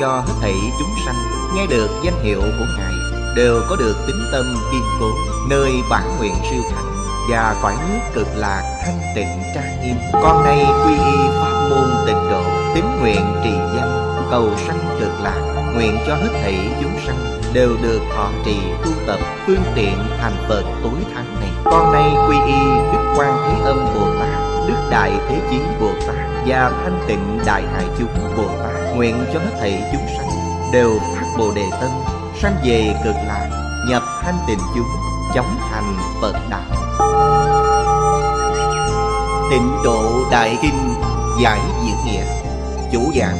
cho hết thảy chúng sanh nghe được danh hiệu của ngài đều có được tính tâm kiên cố nơi bản nguyện siêu thánh và cõi nước cực lạc thanh tịnh trang nghiêm con nay quy y pháp môn tịnh độ tín nguyện trì danh cầu sanh cực lạc nguyện cho hết thảy chúng sanh đều được thọ trì tu tập phương tiện thành phật tối thắng này con nay quy y đức quan thế âm bồ tát đức đại thế chí bồ tát và thanh tịnh đại hải chúng bồ tát nguyện cho hết thảy chúng sanh đều phát bồ đề tâm sanh về cực lạc nhập thanh tịnh chúng chóng thành phật đạo tịnh độ đại kinh giải diễn nghĩa chủ giảng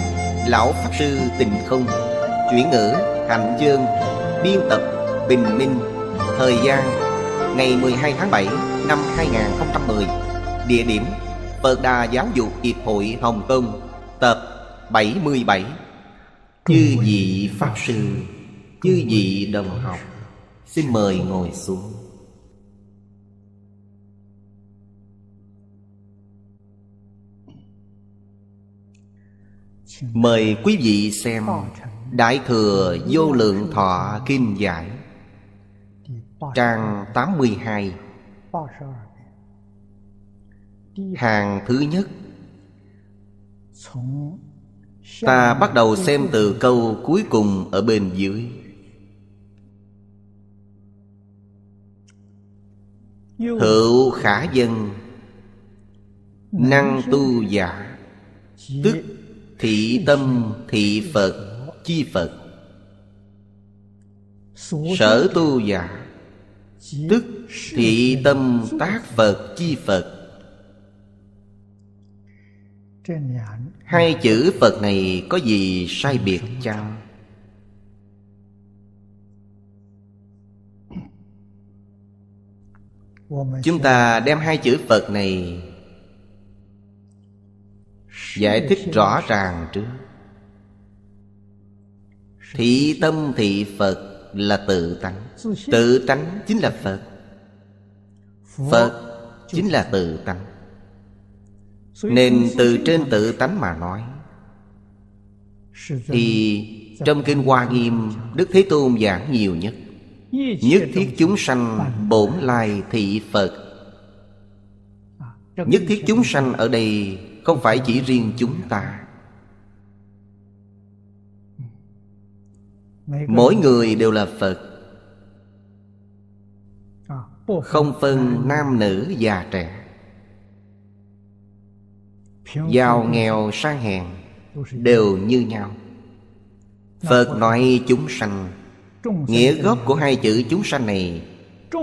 lão pháp sư tình không chuyển ngữ hạnh dương biên tập bình minh thời gian ngày 12 tháng 7 năm 2010 địa điểm Phật Đà Giáo dục Hiệp hội Hồng Kông tập 77 Chư vị Pháp Sư Chư vị đồng học Xin mời ngồi xuống Mời quý vị xem Đại Thừa Vô Lượng Thọ Kinh Giải Trang 82 Hàng thứ nhất Ta bắt đầu xem từ câu cuối cùng ở bên dưới Hữu khả dân Năng tu giả Tức thị tâm thị Phật chi Phật Sở tu giả Tức thị tâm tác Phật chi Phật Hai chữ Phật này có gì sai biệt chăng? Chúng ta đem hai chữ Phật này Giải thích rõ ràng trước Thị tâm thị Phật là tự tánh Tự tánh chính là Phật Phật chính là tự tánh nên từ trên tự tánh mà nói Thì trong Kinh Hoa Nghiêm Đức Thế Tôn giảng nhiều nhất Nhất thiết chúng sanh bổn lai thị Phật à, Nhất thiết chúng sanh ở đây Không phải chỉ riêng chúng ta Mỗi người đều là Phật à, Không phân nam nữ già trẻ giàu nghèo sang hèn đều như nhau phật nói chúng sanh nghĩa gốc của hai chữ chúng sanh này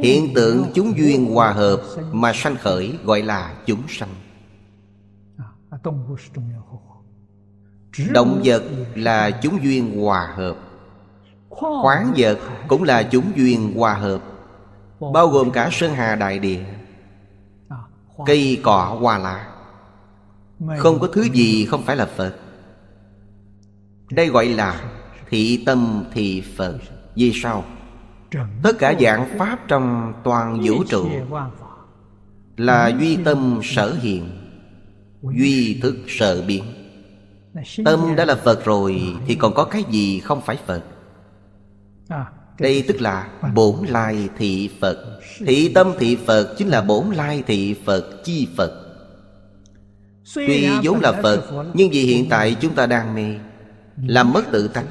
hiện tượng chúng duyên hòa hợp mà sanh khởi gọi là chúng sanh động vật là chúng duyên hòa hợp khoáng vật cũng là chúng duyên hòa hợp bao gồm cả sơn hà đại địa cây cỏ hoa lá không có thứ gì không phải là Phật Đây gọi là thị tâm thị Phật Vì sao? Tất cả dạng Pháp trong toàn vũ trụ Là duy tâm sở hiện Duy thức sở biến Tâm đã là Phật rồi Thì còn có cái gì không phải Phật à, Đây tức là bổn lai thị Phật Thị tâm thị Phật chính là bổn lai thị Phật chi Phật Tuy vốn là Phật Nhưng vì hiện tại chúng ta đang mê Làm mất tự tánh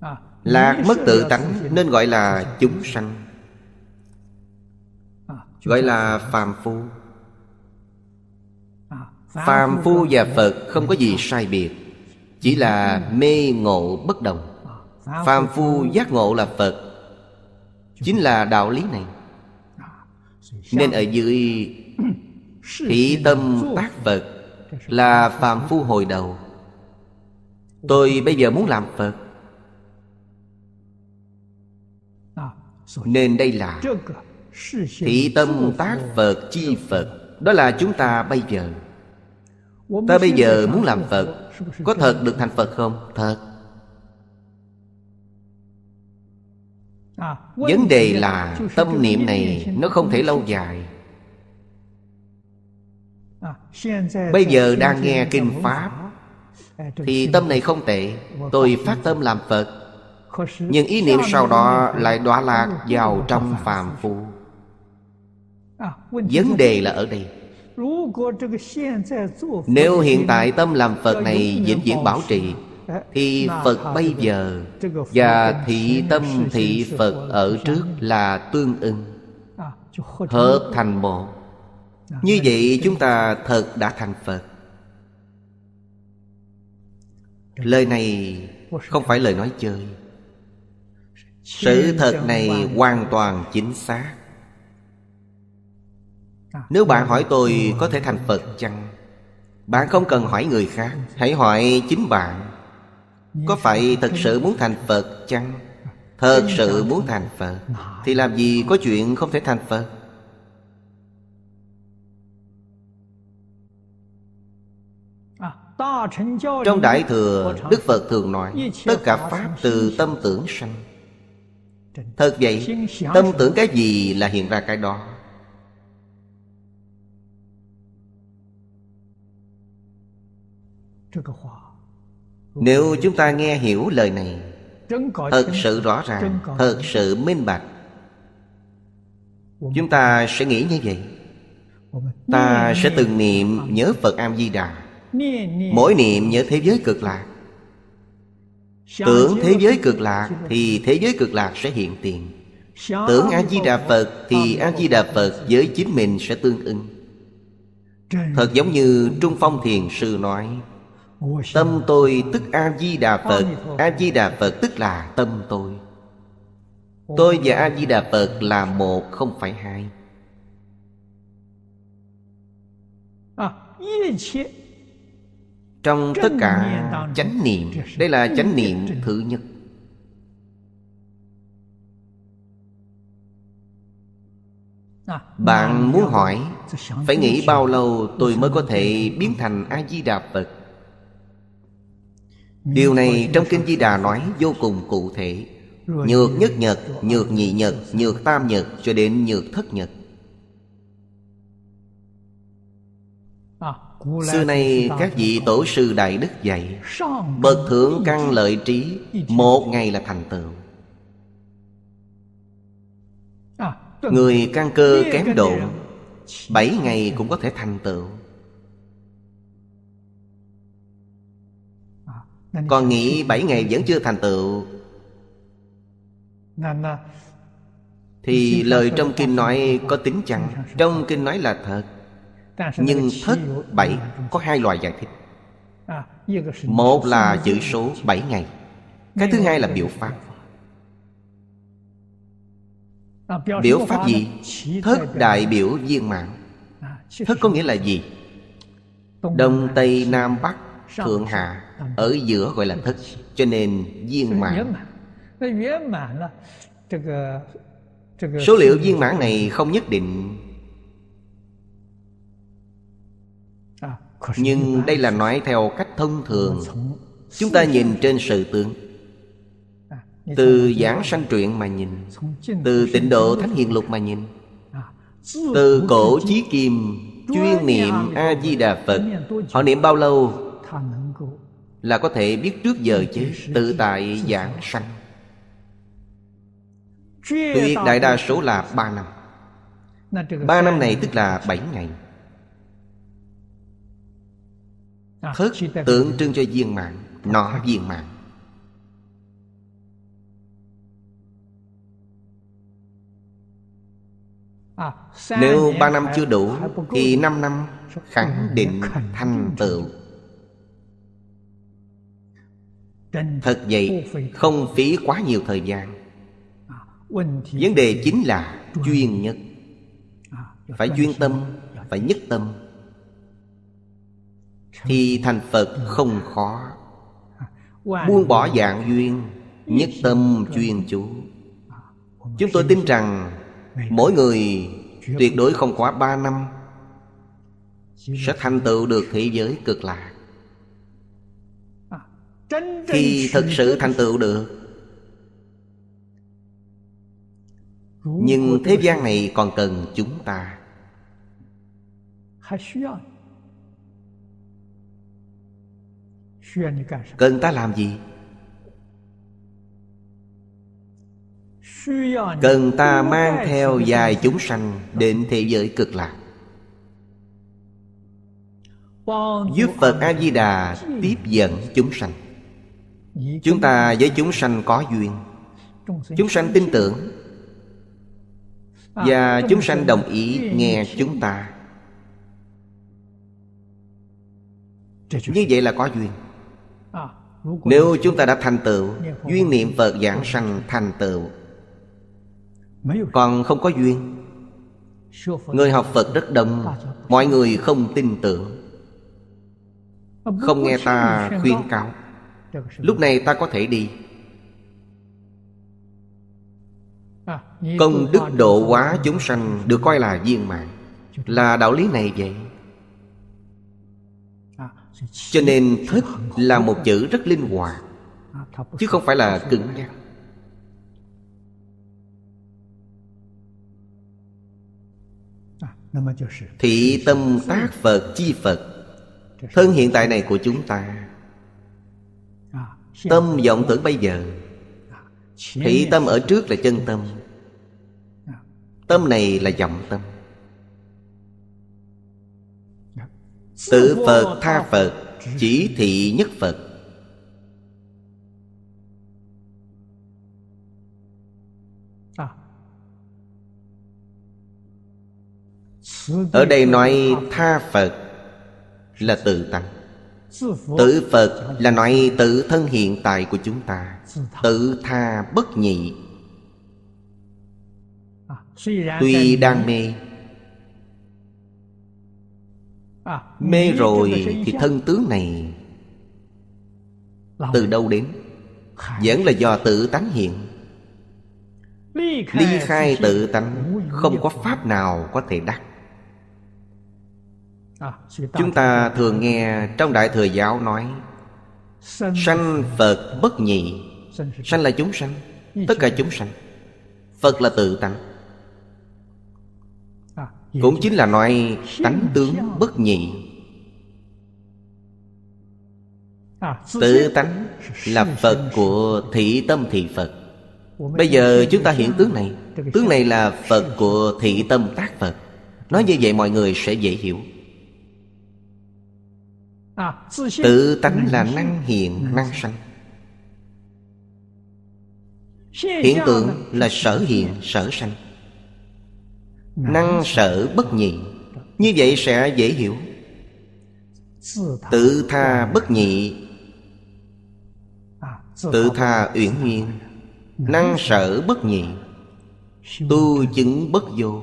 à, Lạc mất tự tánh Nên gọi là chúng sanh à, Gọi là phàm phu à, Phàm phu và Phật không có gì sai biệt Chỉ là mê ngộ bất đồng Phàm phu giác ngộ là Phật Chính là đạo lý này Nên ở dưới Thị tâm tác Phật Là phàm phu hồi đầu Tôi bây giờ muốn làm Phật à, Nên đây là Thị tâm tác Phật chi Phật Đó là chúng ta bây giờ Ta bây giờ muốn làm Phật Có thật được thành Phật không? Thật à, Vấn đề là tâm niệm này Nó không thể lâu dài Bây giờ đang nghe kinh Pháp Thì tâm này không tệ Tôi phát tâm làm Phật Nhưng ý niệm sau đó lại đọa lạc vào trong phàm phu Vấn đề là ở đây Nếu hiện tại tâm làm Phật này vĩnh viễn bảo trì Thì Phật bây giờ Và thị tâm thị Phật ở trước là tương ưng Hợp thành một như vậy chúng ta thật đã thành Phật Lời này không phải lời nói chơi Sự thật này hoàn toàn chính xác à, Nếu bạn hỏi tôi có thể thành Phật chăng Bạn không cần hỏi người khác Hãy hỏi chính bạn Có phải thật sự muốn thành Phật chăng Thật sự muốn thành Phật Thì làm gì có chuyện không thể thành Phật Trong Đại Thừa Đức Phật thường nói Tất cả Pháp từ tâm tưởng sanh Thật vậy Tâm tưởng cái gì là hiện ra cái đó Nếu chúng ta nghe hiểu lời này Thật sự rõ ràng Thật sự minh bạch Chúng ta sẽ nghĩ như vậy Ta sẽ từng niệm nhớ Phật Am Di Đà Mỗi niệm nhớ thế giới cực lạc Tưởng thế giới cực lạc Thì thế giới cực lạc sẽ hiện tiền Tưởng A-di-đà Phật Thì A-di-đà Phật với chính mình sẽ tương ưng Thật giống như Trung Phong Thiền Sư nói Tâm tôi tức A-di-đà Phật A-di-đà Phật tức là tâm tôi Tôi và A-di-đà Phật là một không phải hai à, trong tất cả chánh niệm Đây là chánh niệm thứ nhất Bạn muốn hỏi Phải nghĩ bao lâu tôi mới có thể biến thành A-di-đà Phật Điều này trong Kinh Di Đà nói vô cùng cụ thể Nhược nhất nhật, nhược nhị nhật, nhược tam nhật cho đến nhược thất nhật Xưa nay các vị tổ sư Đại Đức dạy Bậc thượng căn lợi trí Một ngày là thành tựu Người căn cơ kém độ Bảy ngày cũng có thể thành tựu Còn nghĩ bảy ngày vẫn chưa thành tựu Thì lời trong kinh nói có tính chăng Trong kinh nói là thật nhưng thất bảy có hai loại giải thích một là chữ số bảy ngày Cái thứ hai là biểu pháp à, Biểu pháp gì? Thất đại biểu viên mạng à, Thất có nghĩa là gì? Đông Tây Nam Bắc Thượng Hạ Ở giữa gọi là thất Cho nên viên mạng ờ, ờ, Số liệu viên mãn này không nhất định nhưng đây là nói theo cách thông thường chúng ta nhìn trên sự tướng à, từ giảng sanh truyện mà nhìn từ tịnh độ thánh hiện lục mà nhìn à, từ cổ chí kim chuyên niệm a di đà phật họ niệm bao lâu là có thể biết trước giờ chứ tự tại giảng sanh tuyệt đại đa số là ba năm ba năm này tức là bảy ngày À, thất tượng trưng cho viên mạng Nó viên mạng à, Nếu ba năm chưa đủ Thì năm năm khẳng định thành tựu Thật vậy Không phí quá nhiều thời gian à, Vấn đề chính là chuyên nhất Phải chuyên tâm Phải nhất tâm thì thành Phật không khó Buông bỏ dạng duyên Nhất tâm chuyên chú Chúng tôi tin rằng Mỗi người tuyệt đối không quá ba năm Sẽ thành tựu được thế giới cực lạc Khi thực sự thành tựu được Nhưng thế gian này còn cần chúng ta cần ta làm gì cần ta mang theo dài chúng sanh đến thế giới cực lạc giúp phật a di đà tiếp dẫn chúng sanh chúng ta với chúng sanh có duyên chúng sanh tin tưởng và chúng sanh đồng ý nghe chúng ta như vậy là có duyên nếu chúng ta đã thành tựu Duyên niệm Phật giảng sanh thành tựu Còn không có duyên Người học Phật rất đông Mọi người không tin tưởng Không nghe ta khuyên cáo Lúc này ta có thể đi Công đức độ hóa chúng sanh Được coi là viên mạng Là đạo lý này vậy cho nên thức là một chữ rất linh hoạt Chứ không phải là cứng nhắc Thị tâm tác Phật chi Phật Thân hiện tại này của chúng ta Tâm vọng tưởng bây giờ Thị tâm ở trước là chân tâm Tâm này là vọng tâm Tự Phật tha Phật Chỉ thị nhất Phật à. Ở đây nói tha Phật Là tự tăng Tự Phật là nói tự thân hiện tại của chúng ta Tự tha bất nhị à, Tuy đang mê À, Mê rồi thì thân tướng này Từ đâu đến Vẫn là do tự tánh hiện Ly khai tự tánh Không có pháp nào có thể đắc à, Chúng ta thường nghe trong Đại Thừa Giáo nói Sanh Phật bất nhị Sanh là chúng sanh Tất cả chúng sanh Phật là tự tánh cũng chính là nói tánh tướng bất nhị Tự tánh là Phật của thị tâm thị Phật Bây giờ chúng ta hiện tướng này Tướng này là Phật của thị tâm tác Phật Nói như vậy mọi người sẽ dễ hiểu Tự tánh là năng hiện năng sanh Hiện tượng là sở hiện sở sanh Năng sở bất nhị Như vậy sẽ dễ hiểu Tự tha bất nhị Tự tha uyển nhiên Năng sở bất nhị Tu chứng bất vô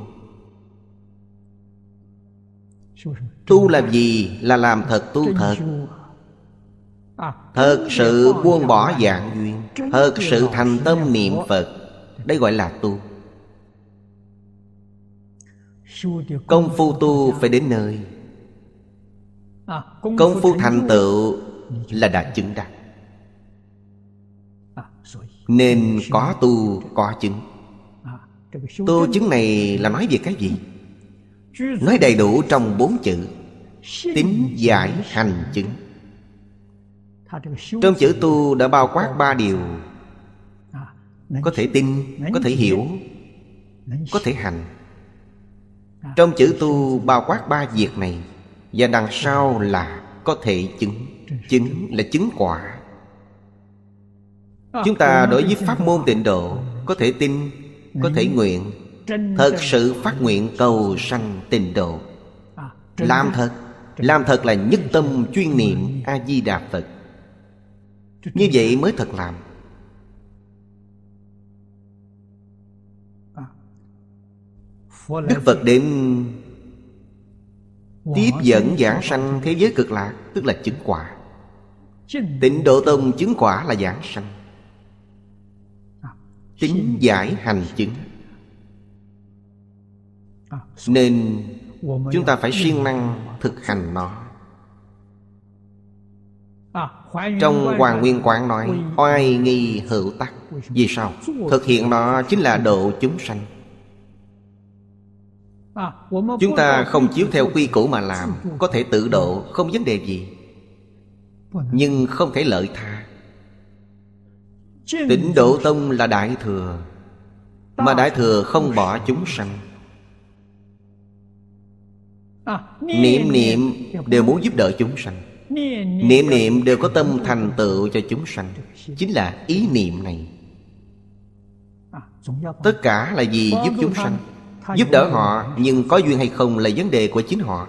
Tu là gì là làm thật tu thật Thật sự buông bỏ dạng duyên Thật sự thành tâm niệm Phật Đây gọi là tu Công phu tu phải đến nơi à, Công phu thành tựu là đã chứng đạt à, Nên có tu có chứng à, Tu chứng này là nói về cái gì? Nói đầy đủ trong bốn chữ Tính giải hành chứng Trong chữ tu đã bao quát ba điều Có thể tin, có thể hiểu, có thể hành trong chữ tu bao quát ba việc này Và đằng sau là có thể chứng Chứng là chứng quả ờ, Chúng ta đối với pháp môn tịnh độ Có thể tin, có thể nguyện Thật sự phát nguyện cầu sanh tịnh độ à, Làm thật Làm thật là nhất tâm chuyên niệm A-di-đà Phật Như vậy mới thật làm Đức Phật đến Tiếp dẫn giảng sanh thế giới cực lạc Tức là chứng quả Tịnh độ tông chứng quả là giảng sanh à, Tính giải hành chứng à, Nên chúng ta phải siêng năng thực hành nó à, Trong Hoàng Nguyên Quảng nói Oai nghi hữu tắc Vì sao? Thực hiện nó chính là độ chúng sanh À, chúng ta không chiếu theo quy củ mà làm Có thể tự độ không vấn đề gì vâng Nhưng không thể lợi tha Tịnh độ tông là đại thừa Mà đại thừa không bỏ chúng sanh à, Niệm niệm dạ vâng. đều muốn giúp đỡ chúng sanh Niệm niệm đều có tâm thành tựu cho chúng sanh Chính là ý niệm này à, Tất cả là gì giúp chúng sanh Giúp đỡ họ nhưng có duyên hay không là vấn đề của chính họ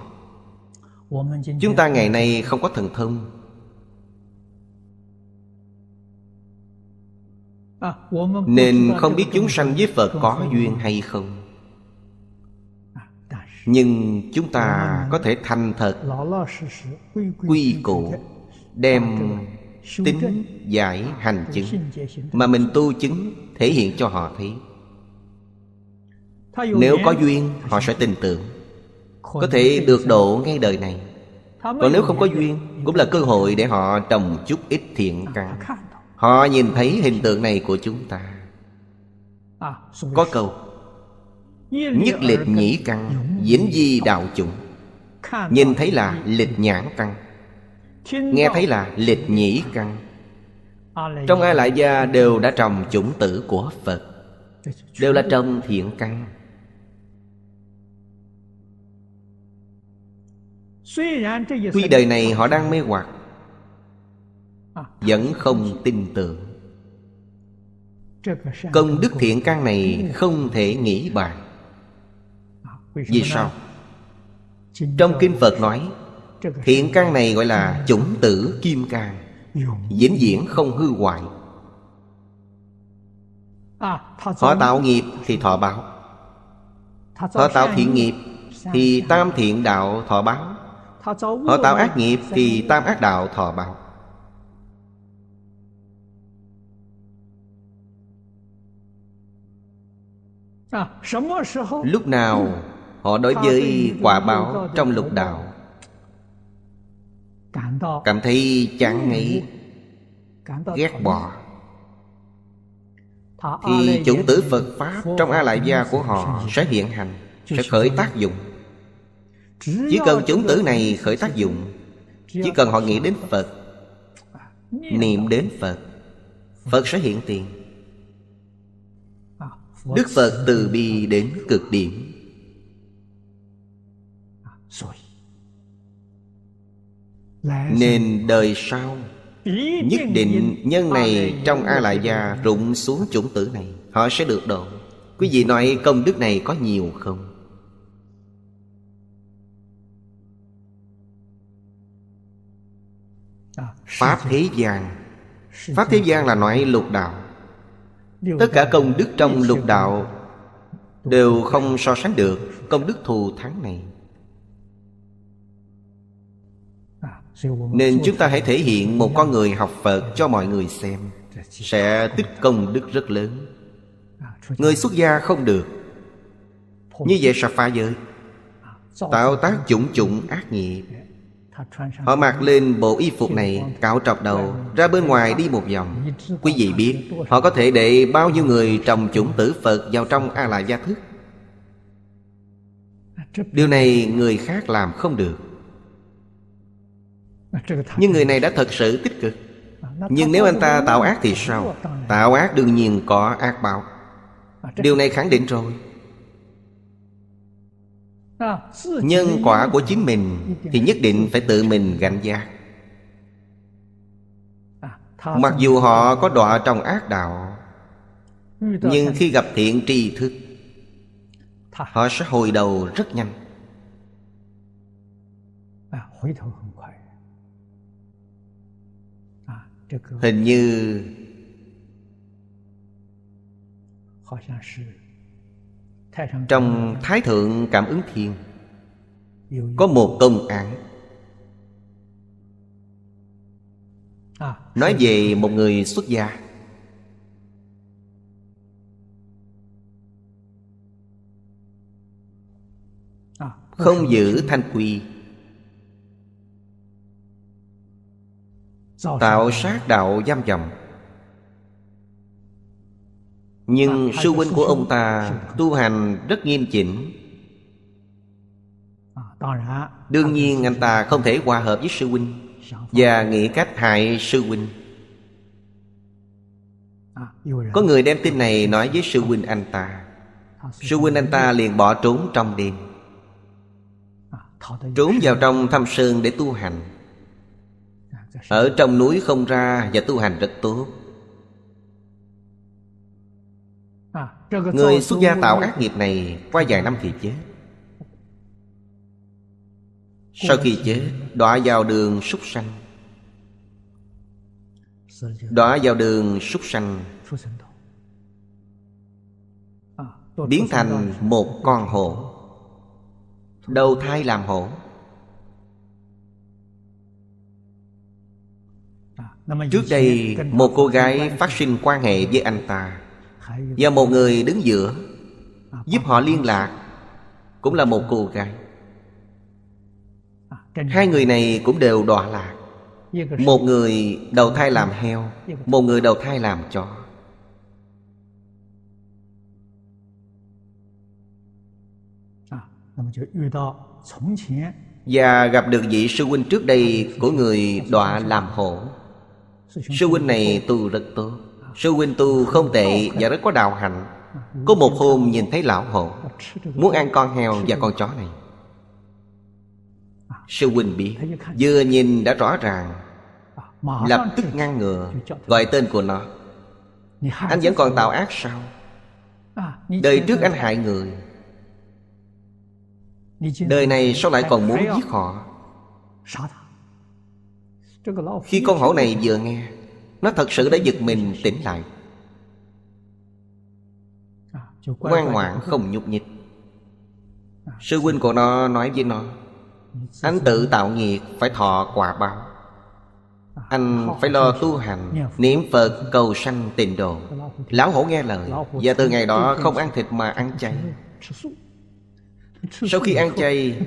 Chúng ta ngày nay không có thần thông à, Nên không biết chúng sanh với Phật có duyên hay không à, Nhưng chúng ta có thể thành thật Quy củ, Đem tính giải hành chứng Mà mình tu chứng thể hiện cho họ thấy nếu có duyên họ sẽ tin tưởng Có thể được độ ngay đời này Còn nếu không có duyên Cũng là cơ hội để họ trồng chút ít thiện à, căn Họ nhìn thấy hình tượng này của chúng ta à, Có câu Nhất lịch nhĩ căn dĩnh di đạo chủng Nhìn thấy là lịch nhãn căn Nghe thấy là lịch nhĩ căn Trong ai Lại Gia đều đã trồng chủng tử của Phật Đều là trồng thiện căn Tuy đời này họ đang mê hoặc Vẫn không tin tưởng Công đức thiện căn này không thể nghĩ bàn Vì sao? Trong Kinh Phật nói Thiện căn này gọi là chủng tử kim cang Vĩnh viễn không hư hoại Họ tạo nghiệp thì thọ báo Họ tạo thiện nghiệp Thì tam thiện đạo thọ báo Họ tạo ác nghiệp thì tam ác đạo thọ báo à, Lúc nào họ đối với quả báo trong lục đạo Cảm thấy chán nghĩ Ghét bỏ Thì chủng tử Phật Pháp trong A Lại Gia của họ sẽ hiện hành Sẽ khởi tác dụng chỉ cần chủng tử này khởi tác dụng Chỉ cần họ nghĩ đến Phật Niệm đến Phật Phật sẽ hiện tiền Đức Phật từ bi đến cực điểm Nên đời sau Nhất định nhân này trong A Lại Gia rụng xuống chủng tử này Họ sẽ được độ Quý vị nói công đức này có nhiều không? À, Pháp thế gian Pháp thế gian là loại lục đạo Tất cả công đức trong lục đạo Đều không so sánh được Công đức thù thắng này à, Nên chúng ta hãy thể hiện một con người học Phật cho mọi người xem Sẽ tích công đức rất lớn à, Người xuất gia không được Như vậy sẽ phá giới Tạo tác chủng chủng ác nghiệp Họ mặc lên bộ y phục này Cạo trọc đầu Ra bên ngoài đi một vòng Quý vị biết Họ có thể để bao nhiêu người trồng chủng tử Phật Vào trong A-la gia thức Điều này người khác làm không được Nhưng người này đã thật sự tích cực Nhưng nếu anh ta tạo ác thì sao Tạo ác đương nhiên có ác báo Điều này khẳng định rồi nhân quả của chính mình thì nhất định phải tự mình gánh giác mặc dù họ có đọa trong ác đạo nhưng khi gặp thiện tri thức họ sẽ hồi đầu rất nhanh hình như trong Thái Thượng Cảm ứng thiền Có một công án Nói về một người xuất gia Không giữ thanh quy Tạo sát đạo giam vọng nhưng sư huynh của ông ta tu hành rất nghiêm chỉnh à, Đương nhiên anh ta không thể hòa hợp với sư huynh Và nghĩ cách hại sư huynh à, Có người đem tin này nói với sư huynh anh ta à, Sư huynh anh ta liền bỏ trốn trong đêm Trốn vào trong thâm sơn để tu hành Ở trong núi không ra và tu hành rất tốt Người xuất gia tạo ác nghiệp này Qua vài năm thì chết Sau khi chết Đọa vào đường súc sanh Đọa vào đường súc sanh Biến thành một con hổ Đầu thai làm hổ Trước đây một cô gái phát sinh quan hệ với anh ta và một người đứng giữa Giúp họ liên lạc Cũng là một cô gái Hai người này cũng đều đọa lạc Một người đầu thai làm heo Một người đầu thai làm chó Và gặp được vị sư huynh trước đây Của người đọa làm hổ Sư huynh này tu rất tốt Sư huynh tu không tệ và rất có đạo hạnh Có một hôm nhìn thấy lão hộ Muốn ăn con heo và con chó này Sư huynh biết Vừa nhìn đã rõ ràng Lập tức ngăn ngừa Gọi tên của nó Anh vẫn còn tạo ác sao Đời trước anh hại người Đời này sao lại còn muốn giết họ Khi con hổ này vừa nghe nó thật sự đã giật mình tỉnh lại à, Ngoan ngoãn không nhục nhích à, Sư huynh của nó nói với nó Anh tự tạo nghiệp phải thọ quả báo à, Anh phải lo tu hành Niệm Phật cầu sanh tịnh độ Lão hổ nghe lời Và từ ngày đó không ăn thịt mà ăn chay Sau khi ăn chay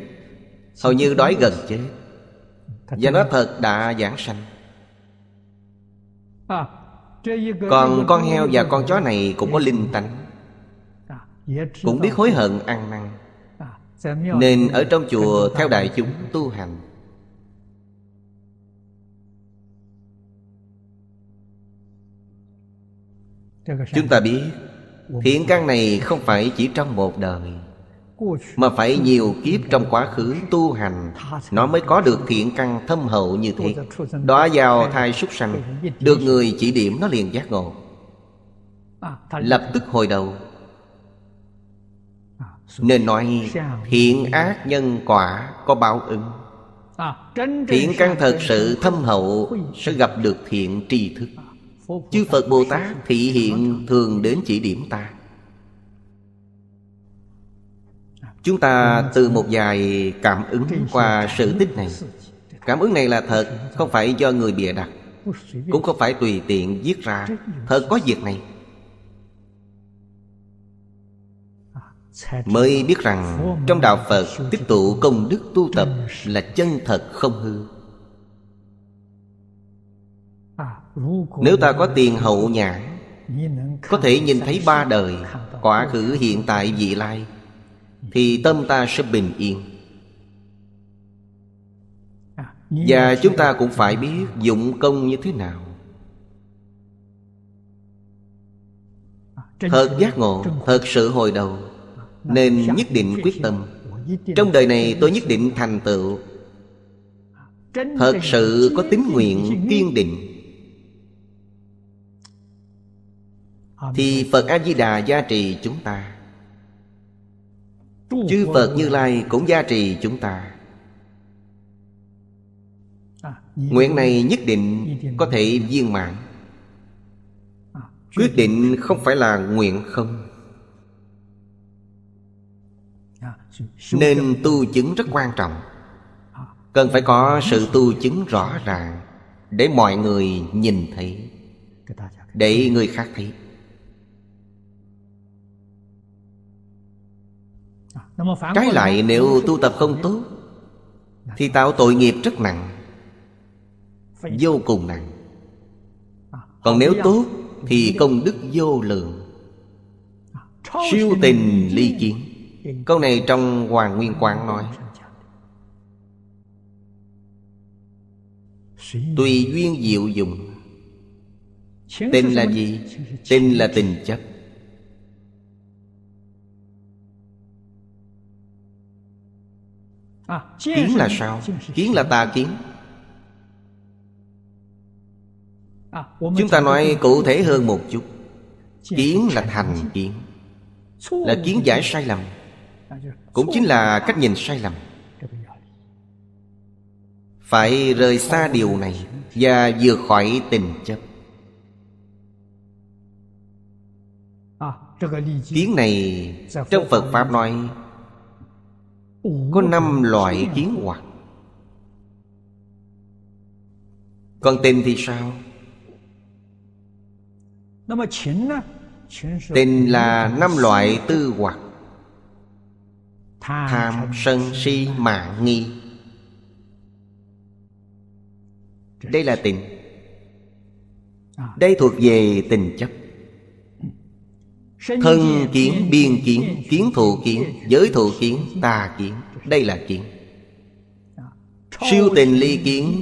Hầu như đói gần chết Và nó thật đã giảng sanh còn con heo và con chó này cũng có linh tánh Cũng biết hối hận ăn năn Nên ở trong chùa theo đại chúng tu hành Chúng ta biết Thiện căn này không phải chỉ trong một đời mà phải nhiều kiếp trong quá khứ tu hành nó mới có được thiện căn thâm hậu như thế đó vào thai súc sanh được người chỉ điểm nó liền giác ngộ lập tức hồi đầu nên nói thiện ác nhân quả có báo ứng Thiện căn thật sự thâm hậu Sẽ gặp được thiện tri thức Chư Phật Bồ Tát thị hiện thường đến chỉ điểm ta Chúng ta ừ. từ một vài cảm ứng qua sự tích này Cảm ứng này là thật Không phải do người bịa đặt Cũng không phải tùy tiện viết ra Thật có việc này à, Mới biết rằng Trong Đạo Phật Tích tụ công đức tu tập Là chân thật không hư à, Nếu ta có tiền hậu nhãn Có thể nhìn thấy ba đời Quả khử hiện tại vị lai thì tâm ta sẽ bình yên à, và chúng ta cũng phải biết dụng công như thế nào à, Thật giác ngộ Thật sự hồi đầu à, Nên nhất định quyết tâm Trong đời này tôi nhất định thành tựu Thật sự có tính nguyện kiên định Thì Phật A-di-đà gia trì chúng ta chư phật như lai cũng gia trì chúng ta à, nguyện này nhất định có thể viên mãn à, quyết định không phải là nguyện không à, nên tu chứng rất quan trọng cần phải có sự tu chứng rõ ràng để mọi người nhìn thấy để người khác thấy Trái lại nếu tu tập không tốt Thì tạo tội nghiệp rất nặng Vô cùng nặng à, Còn nếu tốt Thì công đức vô lượng à, Siêu tình ly kiến Câu này trong Hoàng Nguyên quang nói Tùy duyên diệu dụng Tình là gì? Tình là tình chấp À, kiến là sao kiến là tà kiến à, chúng ta nói cụ thể hơn một chút kiến là thành kiến là kiến giải sai lầm à, cũng chính là cách nhìn sai lầm phải rời xa điều này và vượt khỏi tình chấp kiến này trong phật pháp nói có năm loại à. kiến hoạt Còn tình thì sao? Tình là năm loại tư hoạt Tham, sân, si, mạng, nghi Đây là tình à. Đây thuộc về tình chấp Thân kiến, biên kiến, kiến thụ kiến, giới thụ kiến, tà kiến Đây là kiến Siêu tình ly kiến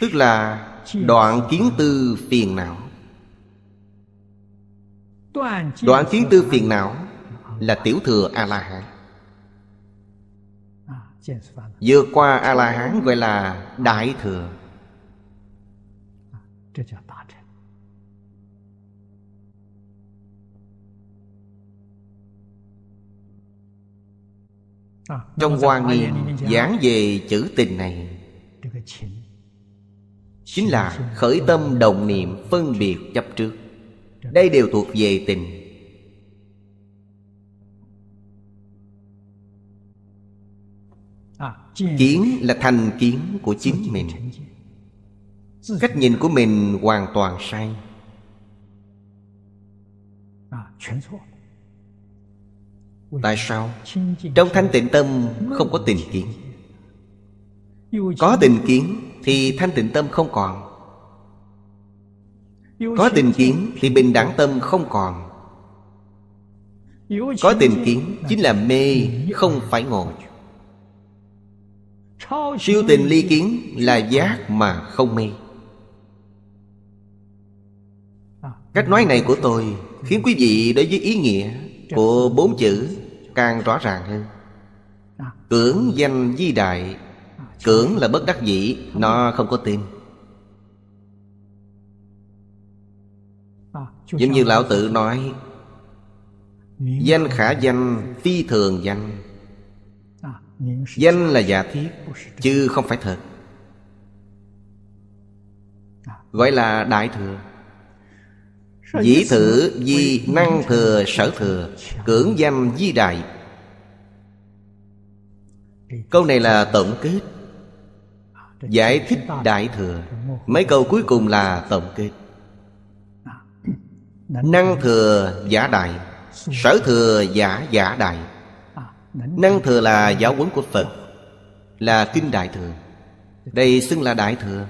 Tức là đoạn kiến tư phiền não Đoạn kiến tư phiền não Là tiểu thừa A-la-hán à, Vượt qua A-la-hán gọi là Đại Thừa 这叫大乘。Trong Hoa Nghiêm giảng về chữ tình này Chính là khởi tâm đồng niệm phân biệt chấp trước Đây đều thuộc về tình à, Kiến là thành kiến của chính mình cách nhìn của mình hoàn toàn sai à, tại sao trong thanh tịnh tâm không có tình kiến có tình kiến thì thanh tịnh tâm không còn có tình kiến thì bình đẳng tâm không còn Có tình kiến chính là mê Không phải ngộ Siêu tình ly kiến là giác mà không mê Cách nói này của tôi Khiến quý vị đối với ý nghĩa Của bốn chữ Càng rõ ràng hơn Cưỡng danh di đại Cưỡng là bất đắc dĩ Nó không có tên Giống như lão tự nói Danh khả danh Phi thường danh Danh là giả thiết Chứ không phải thật Gọi là đại thừa Dĩ thử di năng thừa sở thừa Cưỡng danh di đại Câu này là tổng kết Giải thích đại thừa Mấy câu cuối cùng là tổng kết Năng thừa giả đại Sở thừa giả giả đại Năng thừa là giáo huấn của Phật Là kinh đại thừa Đây xưng là đại thừa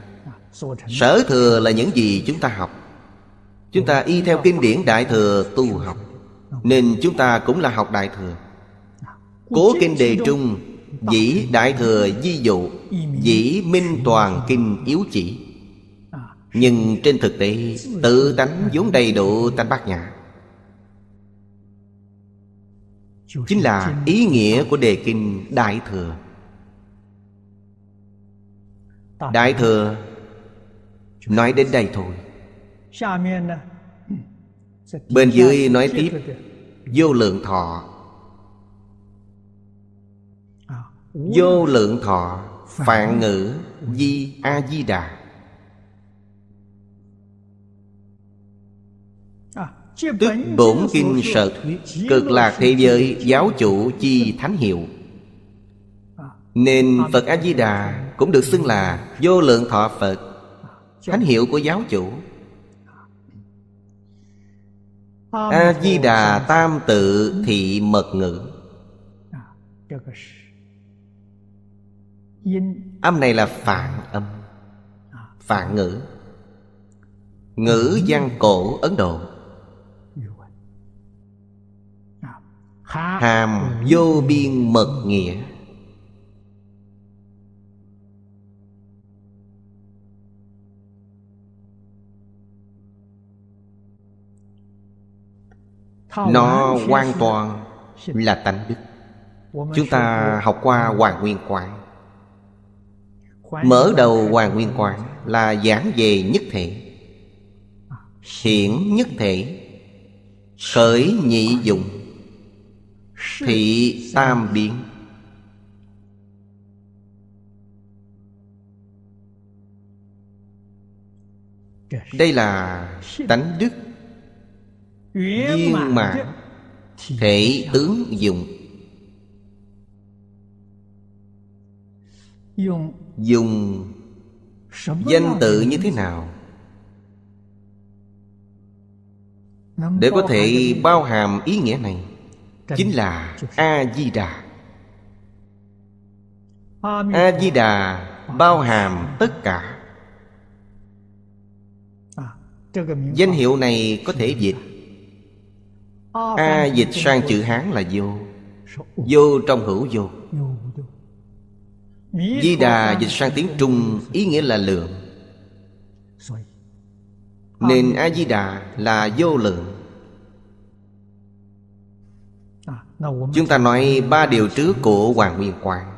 Sở thừa là những gì chúng ta học Chúng ta y theo kinh điển Đại Thừa tu học Nên chúng ta cũng là học Đại Thừa Cố kinh đề trung Dĩ Đại Thừa di dụ Dĩ minh toàn kinh yếu chỉ Nhưng trên thực tế Tự tánh vốn đầy đủ tánh bát nhã Chính là ý nghĩa của đề kinh Đại Thừa Đại Thừa Nói đến đây thôi À. Bên dưới nói tiếp Vô lượng thọ à, Vô lượng thọ Phạn ngữ Di A-di-đà à, Tức bổn kinh sở thuyết Cực lạc thế giới giáo chủ chi thánh hiệu Nên Phật A-di-đà cũng được xưng là Vô lượng thọ Phật Thánh hiệu của giáo chủ a di đà tam tự thị mật ngữ à, âm này là phản âm à. phản ngữ ngữ văn cổ ấn độ à. hàm vô biên mật nghĩa nó hoàn toàn là tánh đức chúng ta học qua hoàng nguyên quán mở đầu hoàng nguyên quán là giảng về nhất thể à, hiển nhất thể khởi nhị dụng thị tam biến đây là tánh đức viên mãn thể tướng dùng dùng danh tự như thế nào để có thể bao hàm ý nghĩa này chính là a di đà a di đà bao hàm tất cả à, danh hiệu này có thể dịch A dịch sang chữ Hán là vô Vô trong hữu vô Di Đà dịch sang tiếng Trung ý nghĩa là lượng Nên A-di-đà là vô lượng à, Chúng ta nói ba điều trước của Hoàng Nguyên Quang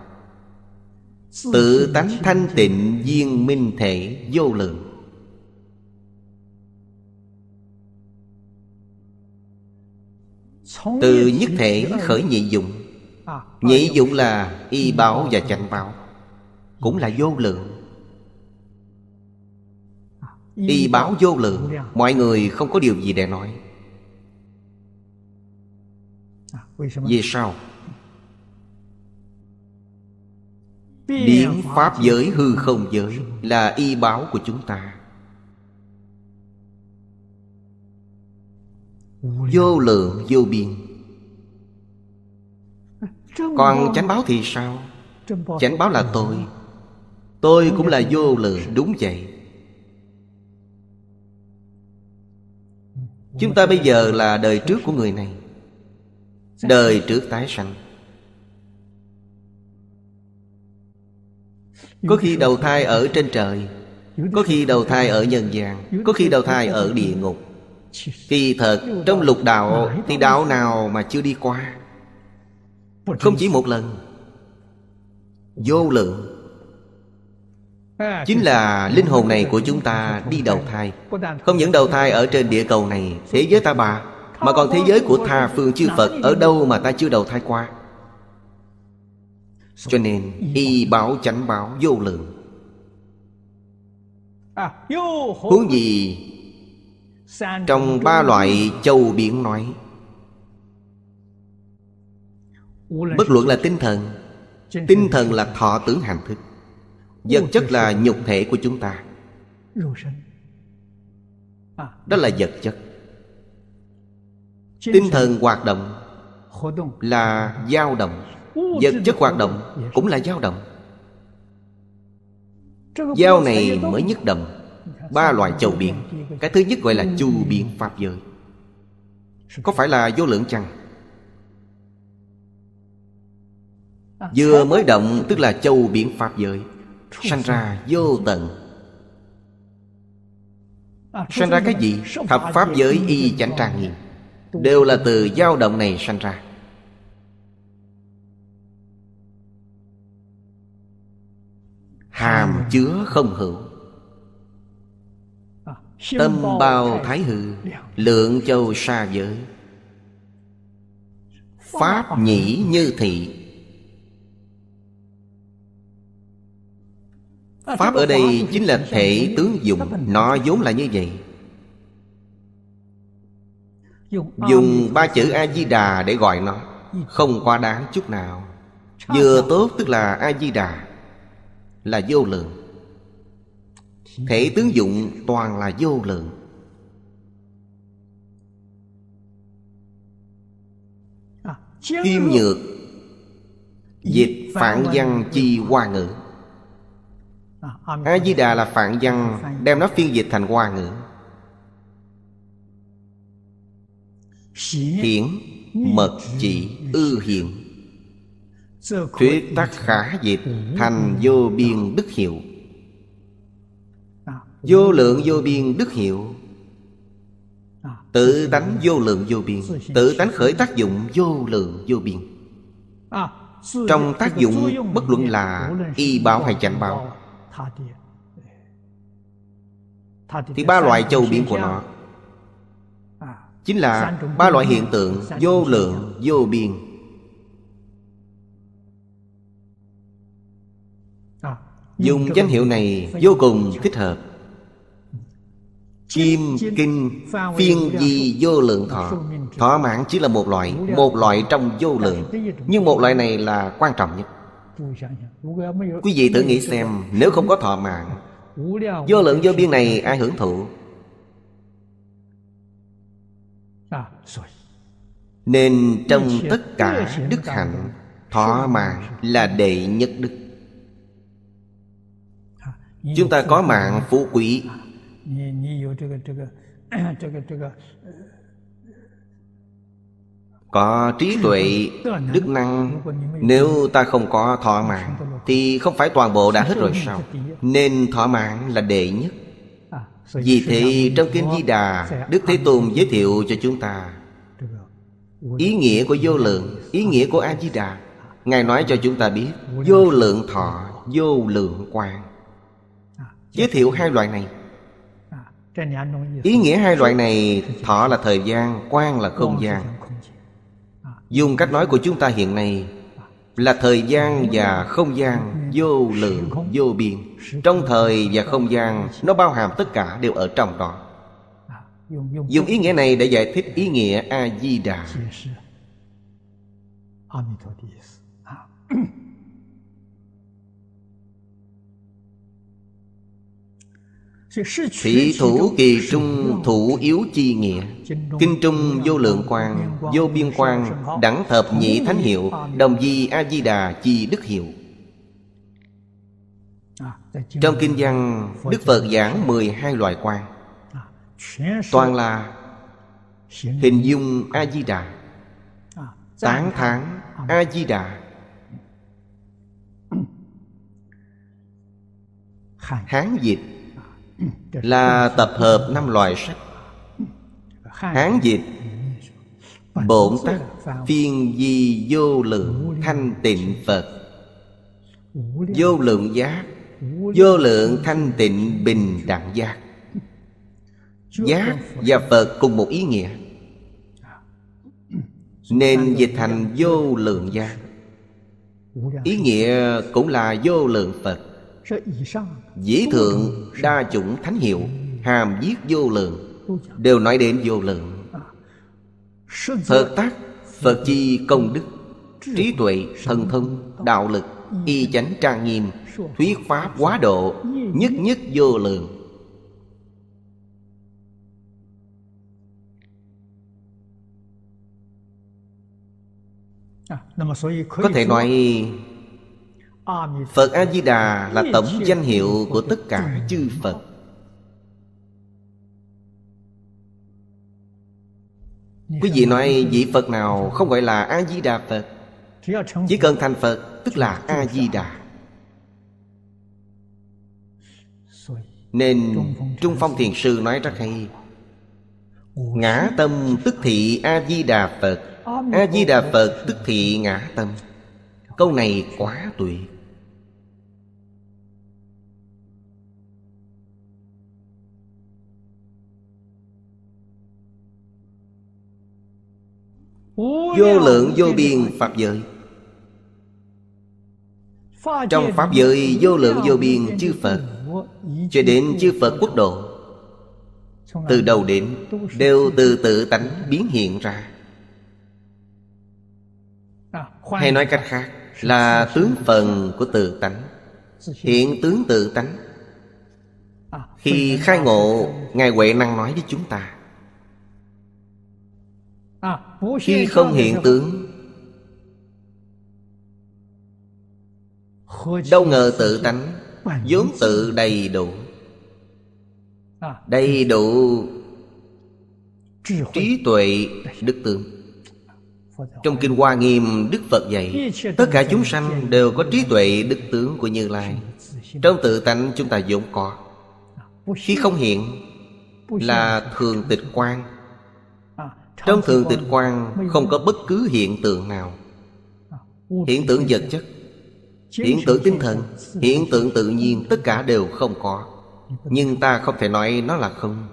Tự tánh thanh tịnh viên minh thể vô lượng Từ nhất thể khởi nhị dụng Nhị dụng là y báo và chánh báo Cũng là vô lượng Y báo vô lượng Mọi người không có điều gì để nói à, Vì sao? Biến Pháp giới hư không giới Là y báo của chúng ta Vô lượng vô biên Còn chánh báo thì sao Chánh báo là tôi Tôi cũng là vô lượng đúng vậy Chúng ta bây giờ là đời trước của người này dạ. Đời trước tái sanh Có khi đầu thai ở trên trời Có khi đầu thai ở nhân gian Có khi đầu thai ở địa ngục Kỳ thật trong lục đạo Thì đạo nào mà chưa đi qua Không chỉ một lần Vô lượng Chính là linh hồn này của chúng ta đi đầu thai Không những đầu thai ở trên địa cầu này Thế giới ta bà Mà còn thế giới của tha phương chư Phật Ở đâu mà ta chưa đầu thai qua Cho nên y báo chánh báo vô lượng Huống gì trong ba loại châu biển nói bất luận là tinh thần tinh thần là thọ tưởng hành thức vật chất là nhục thể của chúng ta à. đó là vật chất tinh thần hoạt động là dao động vật chất hoạt động dạ. cũng là dao động dao này mới nhất động ba loại châu biển, cái thứ nhất gọi là chu biển pháp giới có phải là vô lượng chăng vừa mới động tức là châu biển pháp giới sanh ra vô tận sanh ra cái gì thập pháp giới y chánh trang nghiêm đều là từ dao động này sanh ra hàm chứa không hữu Tâm bao thái hư Lượng châu xa giới Pháp nhĩ như thị à, Pháp ở đây chính là thể tướng dùng Nó vốn là như vậy Dùng ba chữ A-di-đà để gọi nó Không quá đáng chút nào Vừa tốt tức là A-di-đà Là vô lượng Thể tướng dụng toàn là vô lượng Kim nhược Dịch phản văn chi hoa ngữ a di đà là phản văn Đem nó phiên dịch thành hoa ngữ Hiển Mật chỉ ư hiện Thuyết tắc khả dịch Thành vô biên đức hiệu Vô lượng vô biên đức hiệu Tự tánh vô lượng vô biên Tự tánh khởi tác dụng vô lượng vô biên Trong tác dụng bất luận là y báo hay chánh báo Thì ba loại châu biến của nó Chính là ba loại hiện tượng vô lượng vô biên Dùng danh hiệu này vô cùng thích hợp Chim kinh phiên di vô lượng thọ Thọ mạng chỉ là một loại Một loại trong vô lượng Nhưng một loại này là quan trọng nhất Quý vị thử nghĩ xem Nếu không có thọ mạng Vô lượng vô biên này ai hưởng thụ à, Nên trong tất cả đức hạnh Thọ mạng là đệ nhất đức à, Chúng ta có mạng phú quý à, 你你有这个这个这个这个。có trí tuệ đức năng nếu ta không có thọ mạng thì không phải toàn bộ đã hết rồi sao nên thọ mạng là đệ nhất à, vì thế trong kinh di đà đức thế tôn giới thiệu cho chúng ta ý nghĩa của vô lượng ý nghĩa của a di đà à. ngài nói cho chúng ta biết vô lượng thọ vô lượng quang à, giới thiệu hai loại này ý nghĩa hai loại này thọ là thời gian quan là không gian dùng cách nói của chúng ta hiện nay là thời gian và không gian vô lượng vô biên trong thời và không gian nó bao hàm tất cả đều ở trong đó dùng ý nghĩa này để giải thích ý nghĩa a di đà Thị thủ kỳ trung thủ yếu chi nghĩa Kinh trung vô lượng quang Vô biên quang Đẳng thập nhị thánh hiệu Đồng di A-di-đà chi đức hiệu à, Trong kinh văn Đức Phật giảng 12 loài quang à, Toàn là Hình dung A-di-đà à, Tán thán A-di-đà Hán dịch là tập hợp năm loại sách hán dịch bổn tắc phiên di vô lượng thanh tịnh phật vô lượng giác vô lượng thanh tịnh bình đẳng giác giác và phật cùng một ý nghĩa nên dịch thành vô lượng giác ý nghĩa cũng là vô lượng phật Dĩ thượng đa chủng thánh hiệu Hàm viết vô lượng Đều nói đến vô lượng Hợp tác Phật chi công đức Trí tuệ, thần thông, đạo lực Y chánh trang nghiêm Thuyết pháp quá độ Nhất nhất vô lượng à, Có thể nói Phật A-di-đà là tổng danh hiệu của tất cả chư Phật Quý vị nói vị Phật nào không gọi là A-di-đà Phật Chỉ cần thành Phật tức là A-di-đà Nên Trung Phong Thiền Sư nói rất hay Ngã tâm tức thị A-di-đà Phật A-di-đà Phật tức thị ngã tâm Câu này quá tuyệt Vô lượng vô biên Pháp giới Trong Pháp giới vô lượng vô biên chư Phật Cho đến chư Phật quốc độ Từ đầu đến đều từ tự tánh biến hiện ra à, Hay nói cách khác là tướng phần của tự tánh Hiện tướng tự tánh à, Khi khai ngộ Ngài Huệ Năng nói với chúng ta À, khi không hiện tướng đâu ngờ tự tánh vốn tự đầy đủ à, đầy đủ trí tuệ đức tướng trong kinh hoa nghiêm đức phật dạy tất cả chúng sanh đều có trí tuệ đức tướng của như lai trong tự tánh chúng ta vốn có à, khi không hiện là thường tịch quan trong thường tịch quan không có bất cứ hiện tượng nào Hiện tượng vật chất Hiện tượng tinh thần Hiện tượng tự nhiên tất cả đều không có Nhưng ta không thể nói nó là không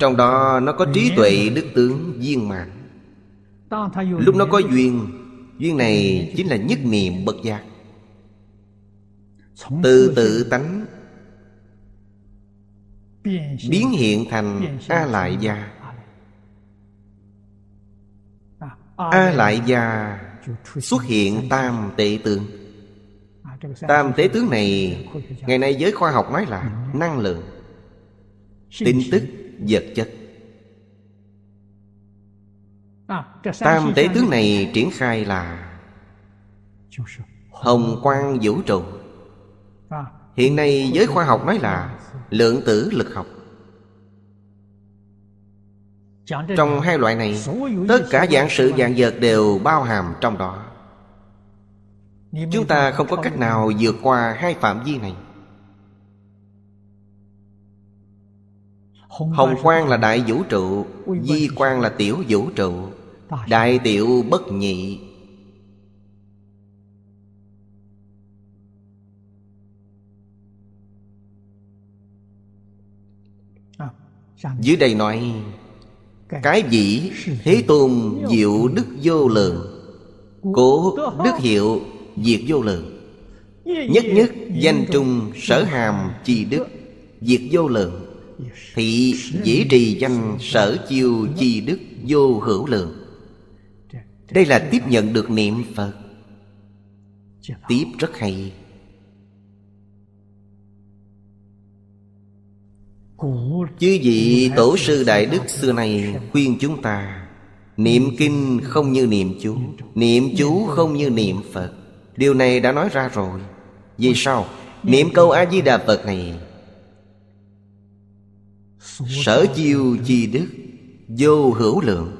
Trong đó nó có trí tuệ đức tướng viên mạng Lúc nó có duyên Duyên này chính là nhất niệm bất giác Từ tự tánh Biến hiện thành A Lại Gia a lại già xuất hiện tam tệ tướng tam tế tướng này ngày nay giới khoa học nói là năng lượng tin tức vật chất tam tế tướng này triển khai là hồng quang vũ trụ hiện nay giới khoa học nói là lượng tử lực học trong hai loại này tất cả dạng sự dạng vật đều bao hàm trong đó chúng ta không có cách nào vượt qua hai phạm vi này hồng quang là đại vũ trụ di quang là tiểu vũ trụ đại tiểu bất nhị dưới đây nói cái vĩ Thế Tôn diệu đức vô lượng Cố đức hiệu diệt vô lượng Nhất nhất danh trung sở hàm chi đức Diệt vô lượng Thị dĩ trì danh sở chiêu chi đức vô hữu lượng Đây là tiếp nhận được niệm Phật Tiếp rất hay Chứ vị tổ sư Đại Đức xưa nay khuyên chúng ta Niệm kinh không như niệm chú Niệm chú không như niệm Phật Điều này đã nói ra rồi Vì sao? Niệm câu A-di-đà Phật này Sở chiêu chi đức Vô hữu lượng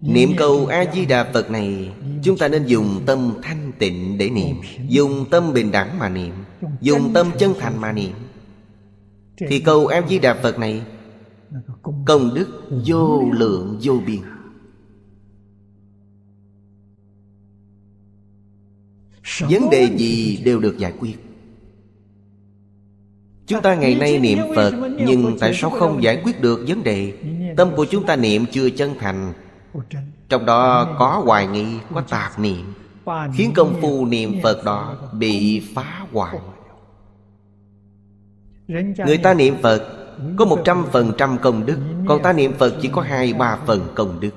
Niệm câu A-di-đà Phật này Chúng ta nên dùng tâm thanh tịnh để niệm Dùng tâm bình đẳng mà niệm Dùng tâm chân thành mà niệm thì câu A Di Đà Phật này Công đức vô lượng vô biên Vấn đề gì đều được giải quyết Chúng ta ngày nay niệm Phật Nhưng tại sao không giải quyết được vấn đề Tâm của chúng ta niệm chưa chân thành Trong đó có hoài nghi, có tạp niệm Khiến công phu niệm Phật đó bị phá hoại Người ta niệm Phật có một trăm phần trăm công đức Còn ta niệm Phật chỉ có hai ba phần công đức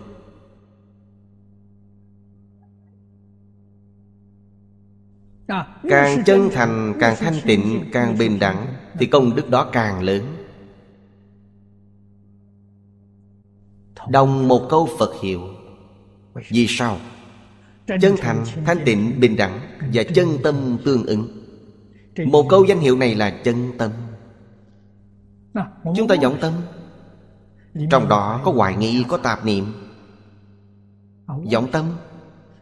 Càng chân thành, càng thanh tịnh, càng bình đẳng Thì công đức đó càng lớn Đồng một câu Phật hiệu Vì sao? Chân thành, thanh tịnh, bình đẳng Và chân tâm tương ứng Một câu danh hiệu này là chân tâm Chúng ta vọng tâm Trong đó có hoài nghi, có tạp niệm Vọng tâm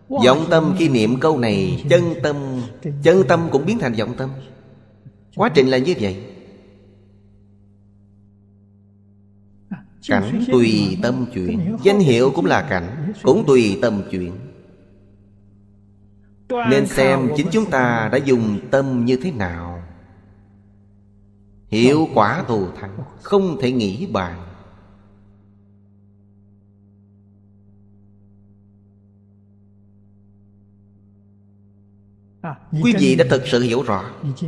Vọng tâm khi niệm câu này Chân tâm Chân tâm cũng biến thành vọng tâm Quá trình là như vậy à, Cảnh tùy tâm chuyện Danh hiệu cũng là cảnh Cũng tùy tâm chuyện Nên xem chính chúng ta đã dùng tâm như thế nào Hiệu quả thù thắng Không thể nghĩ bàn à, Quý vị đã thực sự hiểu rõ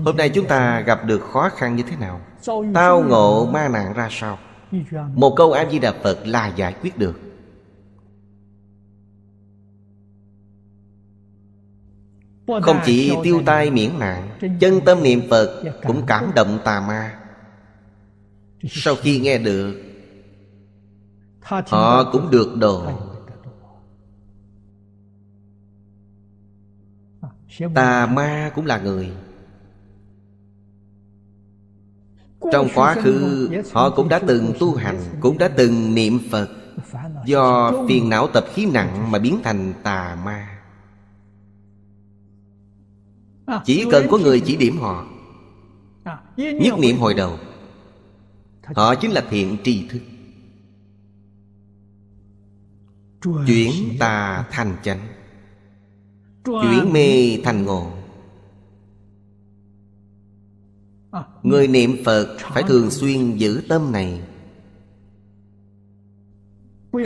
Hôm nay chúng ta gặp được khó khăn như thế nào Tao ngộ ma nạn ra sao Một câu A-di-đà Phật là giải quyết được Không chỉ tiêu tai miễn nạn Chân tâm niệm Phật Cũng cảm động tà ma Sau khi nghe được Họ cũng được độ à, Tà ma cũng là người Trong quá khứ Họ cũng đã từng tu hành Cũng đã từng niệm Phật Do phiền não tập khí nặng Mà biến thành tà ma À, chỉ cần có người chỉ điểm họ à, Nhất niệm hồi đầu Họ chính là thiện tri thức Chuyển tà thành chánh Chuyển mê thành ngộ à, Người niệm Phật phải thường xuyên giữ tâm này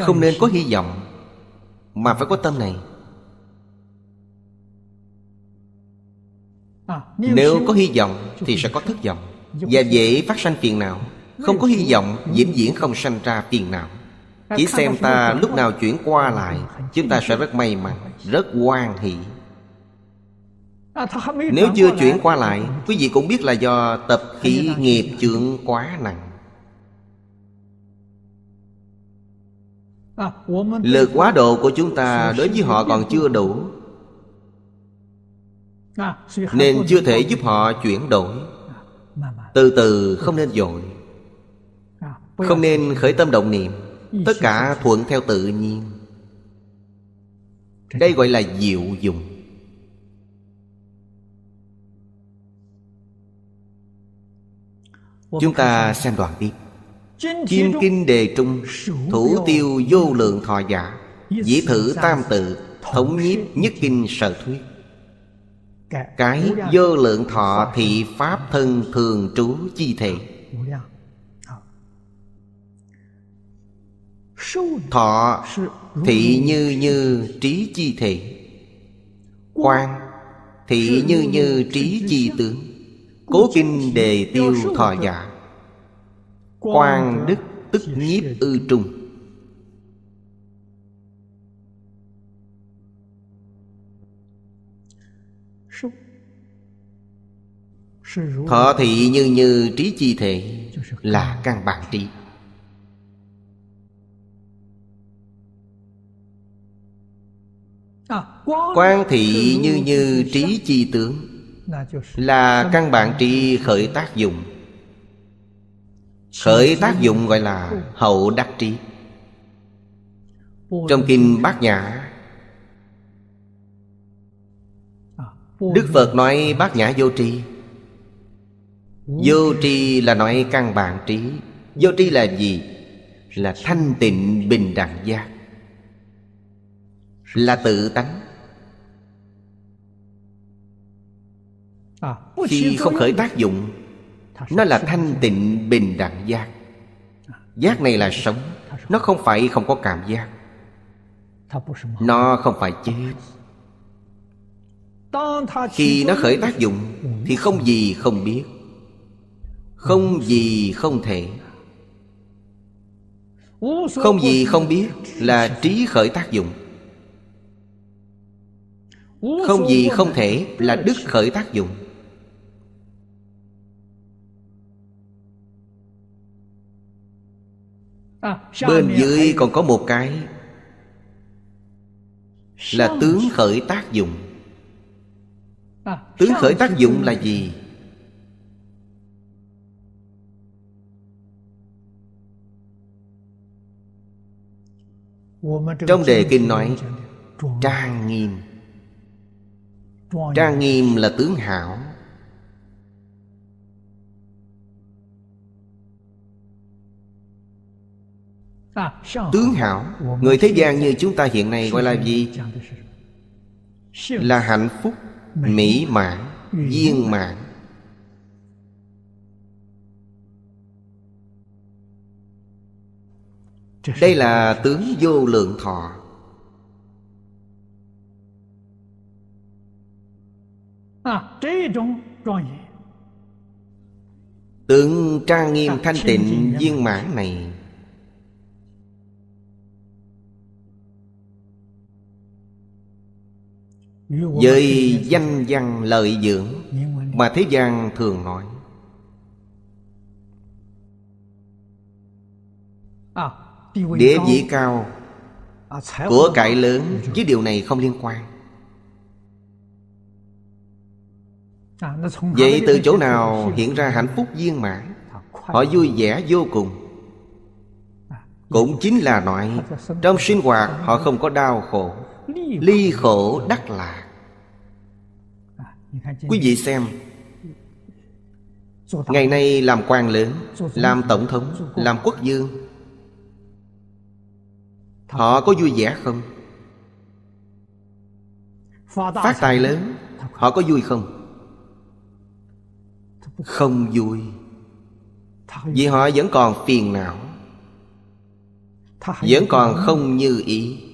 Không nên có hy vọng Mà phải có tâm này À, nếu có hy vọng thì sẽ có thất vọng Và dễ phát sanh phiền não Không có hy vọng diễn diễn không sanh ra phiền não Chỉ xem ta lúc nào chuyển qua lại Chúng ta sẽ rất may mắn Rất hoan hỷ à, Nếu chưa chuyển qua lại Quý vị cũng biết là do tập khí nghiệp chướng quá nặng à, Lực quá độ của chúng ta đối với họ còn chưa đủ nên chưa thể giúp họ chuyển đổi từ từ không nên dội không nên khởi tâm động niệm tất cả thuận theo tự nhiên đây gọi là diệu dụng chúng ta xem đoạn tiếp kim kinh đề trung thủ tiêu vô lượng thọ giả dĩ thử tam tự thống nhiếp nhất kinh sở thuyết cái vô lượng thọ thị pháp thân thường trú chi thể thọ thị như như trí chi thể quan thị như như trí chi tướng cố kinh đề tiêu thọ giả quan đức tức nhiếp ư trung Thọ thị như như trí chi thể Là căn bản trí Quan thị như như trí chi tướng Là căn bản trí khởi tác dụng Khởi tác dụng gọi là hậu đắc trí Trong kinh Bát Nhã Đức Phật nói bát nhã vô tri Vô tri là nói căn bản trí Vô tri là gì? Là thanh tịnh bình đẳng giác Là tự tánh à, Khi không khởi tác dụng Nó là thanh tịnh bình đẳng giác à, Giác này là sống Nó không phải không có cảm giác Nó không phải chết khi nó khởi tác dụng thì không gì không biết không gì không thể không gì không biết là trí khởi tác dụng không gì không thể là đức khởi tác dụng bên dưới còn có một cái là tướng khởi tác dụng Tướng khởi tác dụng là gì? Trong đề kinh nói Trang nghiêm Trang nghiêm là tướng hảo Tướng hảo Người thế gian như chúng ta hiện nay gọi là gì? Là hạnh phúc mỹ mãn ừ. viên mãn đây là tướng vô lượng thọ à, tướng trang nghiêm thanh tịnh viên mãn này với danh văn lợi dưỡng mà thế gian thường nói à, địa vị cao à, của cải lớn với điều này không liên quan à, vậy từ chỗ nào hiện ra hạnh phúc viên mãn họ vui vẻ vô cùng cũng chính là nói trong sinh hoạt họ không có đau khổ ly khổ đắc lạc à, quý vị xem ngày nay làm quan lớn làm tổng thống làm quốc vương họ có vui vẻ không phát tài lớn họ có vui không không vui vì họ vẫn còn phiền não vẫn còn không như ý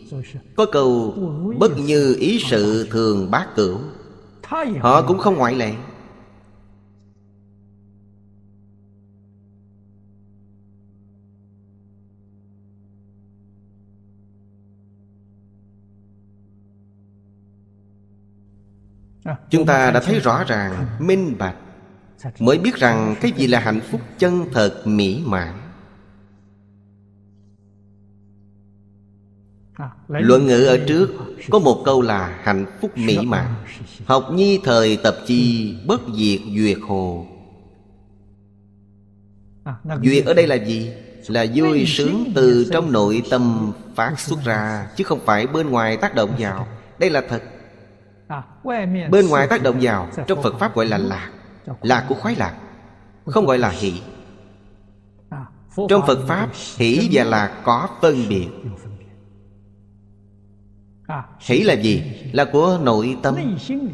có câu Bất như ý sự thường bác cửu Họ cũng không ngoại lệ Chúng ta đã thấy rõ ràng Minh bạch Mới biết rằng cái gì là hạnh phúc chân thật mỹ mãn Luận ngữ ở trước Có một câu là hạnh phúc mỹ mãn Học nhi thời tập chi Bất diệt duyệt hồ à, Duyệt ở đây là gì? Là vui sướng từ trong nội tâm phát xuất ra Chứ không phải bên ngoài tác động vào Đây là thật à, Bên ngoài tác động vào Trong Phật Pháp gọi là lạc Lạc của khoái lạc Không gọi là hỷ à, Trong Phật Pháp Hỷ và lạc có phân biệt À. Hỷ là gì? Là của nội tâm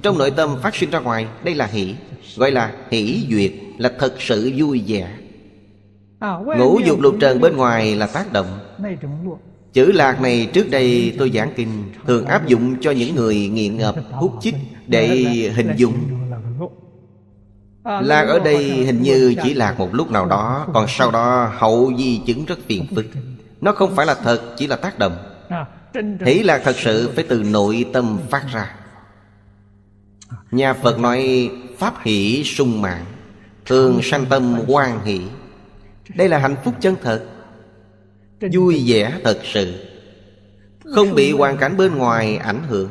Trong nội tâm phát sinh ra ngoài Đây là hỷ Gọi là hỷ duyệt Là thật sự vui vẻ à, Ngũ dục lục trần bên ngoài là tác động Chữ lạc này trước đây tôi giảng kinh Thường áp dụng cho những người nghiện ngập hút chích Để hình dung Lạc ở đây hình như chỉ lạc một lúc nào đó Còn sau đó hậu di chứng rất phiền phức Nó không phải là thật Chỉ là tác động Hỷ lạc thật sự phải từ nội tâm phát ra Nhà Phật nói Pháp hỷ sung mạng Thường sanh tâm quan hỷ Đây là hạnh phúc chân thật Vui vẻ thật sự Không bị hoàn cảnh bên ngoài ảnh hưởng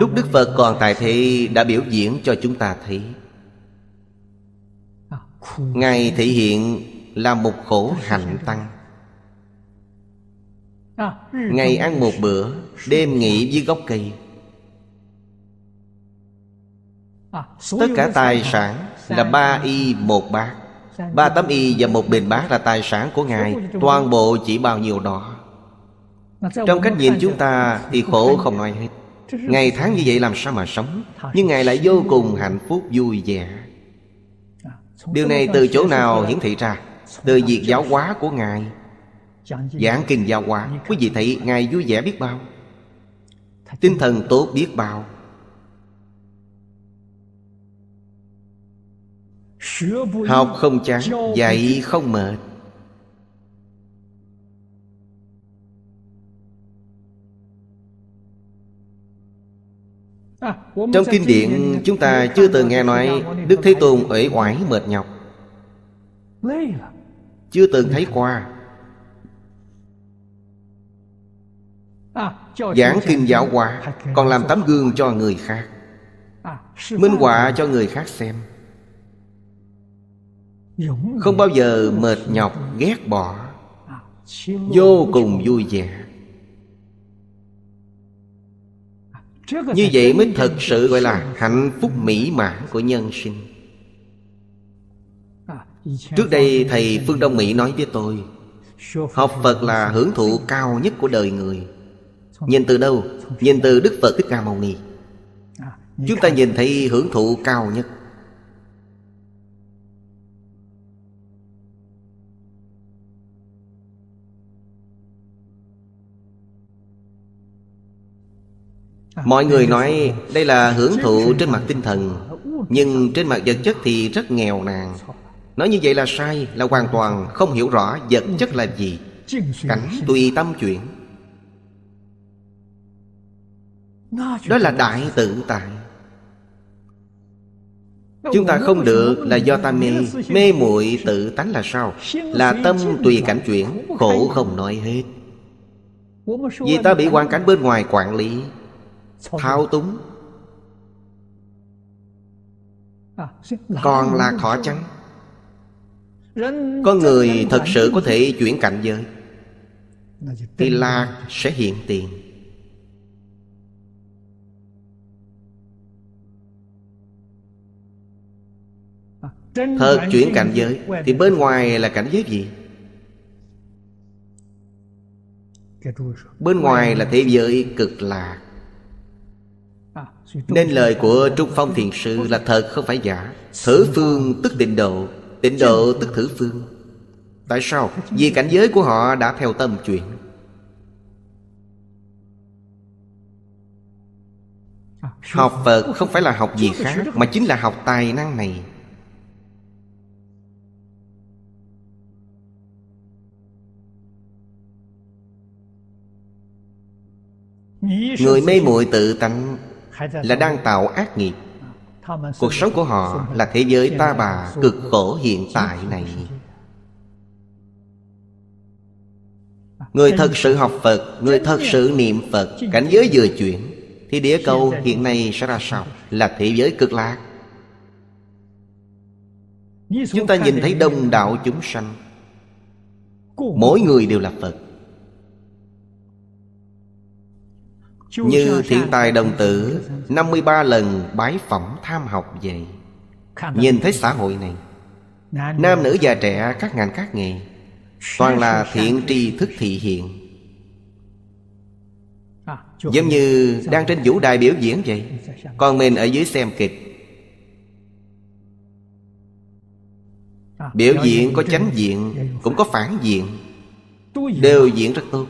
Lúc Đức Phật còn tại thế đã biểu diễn cho chúng ta thấy Ngài thể hiện là một khổ hạnh tăng Ờ. Ừ, Ngày ăn một bữa Đêm nghỉ dưới gốc cây ờ, Tất cả tài sản là ba y một bát Ba tấm y và một bình bát là tài sản của Ngài Toàn bộ chỉ bao nhiêu đó Trong cách nhìn chúng ta thì khổ không nói hết Ngày tháng như vậy làm sao mà sống Nhưng Ngài lại vô cùng hạnh phúc vui vẻ ờ, Điều này từ chỗ nào hiển thị ra Từ việc giáo hóa của Ngài Giảng kinh giao hóa Quý vị thấy Ngài vui vẻ biết bao Tinh thần tốt biết bao Học không chán Dạy không mệt Trong kinh điển chúng ta chưa từng nghe nói Đức Thế Tôn uể oải mệt nhọc Chưa từng thấy qua giảng kinh giáo hòa còn làm tấm gương cho người khác minh họa cho người khác xem không bao giờ mệt nhọc ghét bỏ vô cùng vui vẻ như vậy mới thật sự gọi là hạnh phúc mỹ mãn của nhân sinh trước đây thầy phương đông mỹ nói với tôi học phật là hưởng thụ cao nhất của đời người Nhìn từ đâu? Nhìn từ Đức Phật Thích Ca Mâu Ni à, Chúng ta nhìn thấy hưởng thụ cao nhất à, Mọi người nói đây là hưởng thụ trên mặt tinh thần Nhưng trên mặt vật chất thì rất nghèo nàn Nói như vậy là sai Là hoàn toàn không hiểu rõ vật chất là gì Cảnh tùy tâm chuyển đó là đại tự tại chúng ta không được là do ta mê mê muội tự tánh là sao là tâm tùy cảnh chuyển khổ không nói hết vì ta bị hoàn cảnh bên ngoài quản lý thao túng à, còn là khó chắn có người thật sự có thể chuyển cảnh giới thì lạc sẽ hiện tiền Thật chuyển cảnh giới Thì bên ngoài là cảnh giới gì? Bên ngoài là thế giới cực lạc à, Nên lời của Trung Phong Thiền Sư là thật không phải giả Thử phương tức định độ Định độ tức thử phương Tại sao? Vì cảnh giới của họ đã theo tâm chuyển à, Học Phật không phải là học gì khác Mà chính là học tài năng này người mê muội tự tánh là đang tạo ác nghiệp cuộc sống của họ là thế giới ta bà cực khổ hiện tại này người thật sự học phật người thật sự niệm phật cảnh giới vừa chuyển thì địa cầu hiện nay sẽ ra sao là thế giới cực lạc chúng ta nhìn thấy đông đạo chúng sanh mỗi người đều là phật Như thiện tài đồng tử 53 lần bái phỏng tham học vậy Nhìn thấy xã hội này Nam nữ già trẻ các ngành các nghề Toàn là thiện tri thức thị hiện à, Giống như đang trên vũ đài biểu diễn vậy Còn mình ở dưới xem kịch à, Biểu diễn có chánh diện Cũng có phản diện Đều diễn rất tốt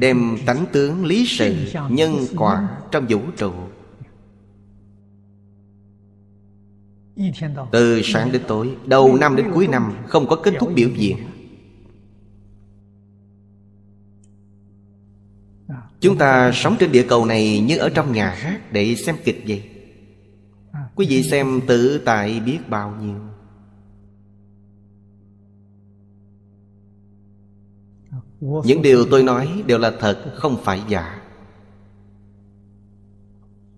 đem tánh tướng lý sự nhân quả trong vũ trụ từ sáng đến tối đầu năm đến cuối năm không có kết thúc biểu diễn chúng ta sống trên địa cầu này như ở trong nhà hát để xem kịch vậy quý vị xem tự tại biết bao nhiêu những điều tôi nói đều là thật không phải giả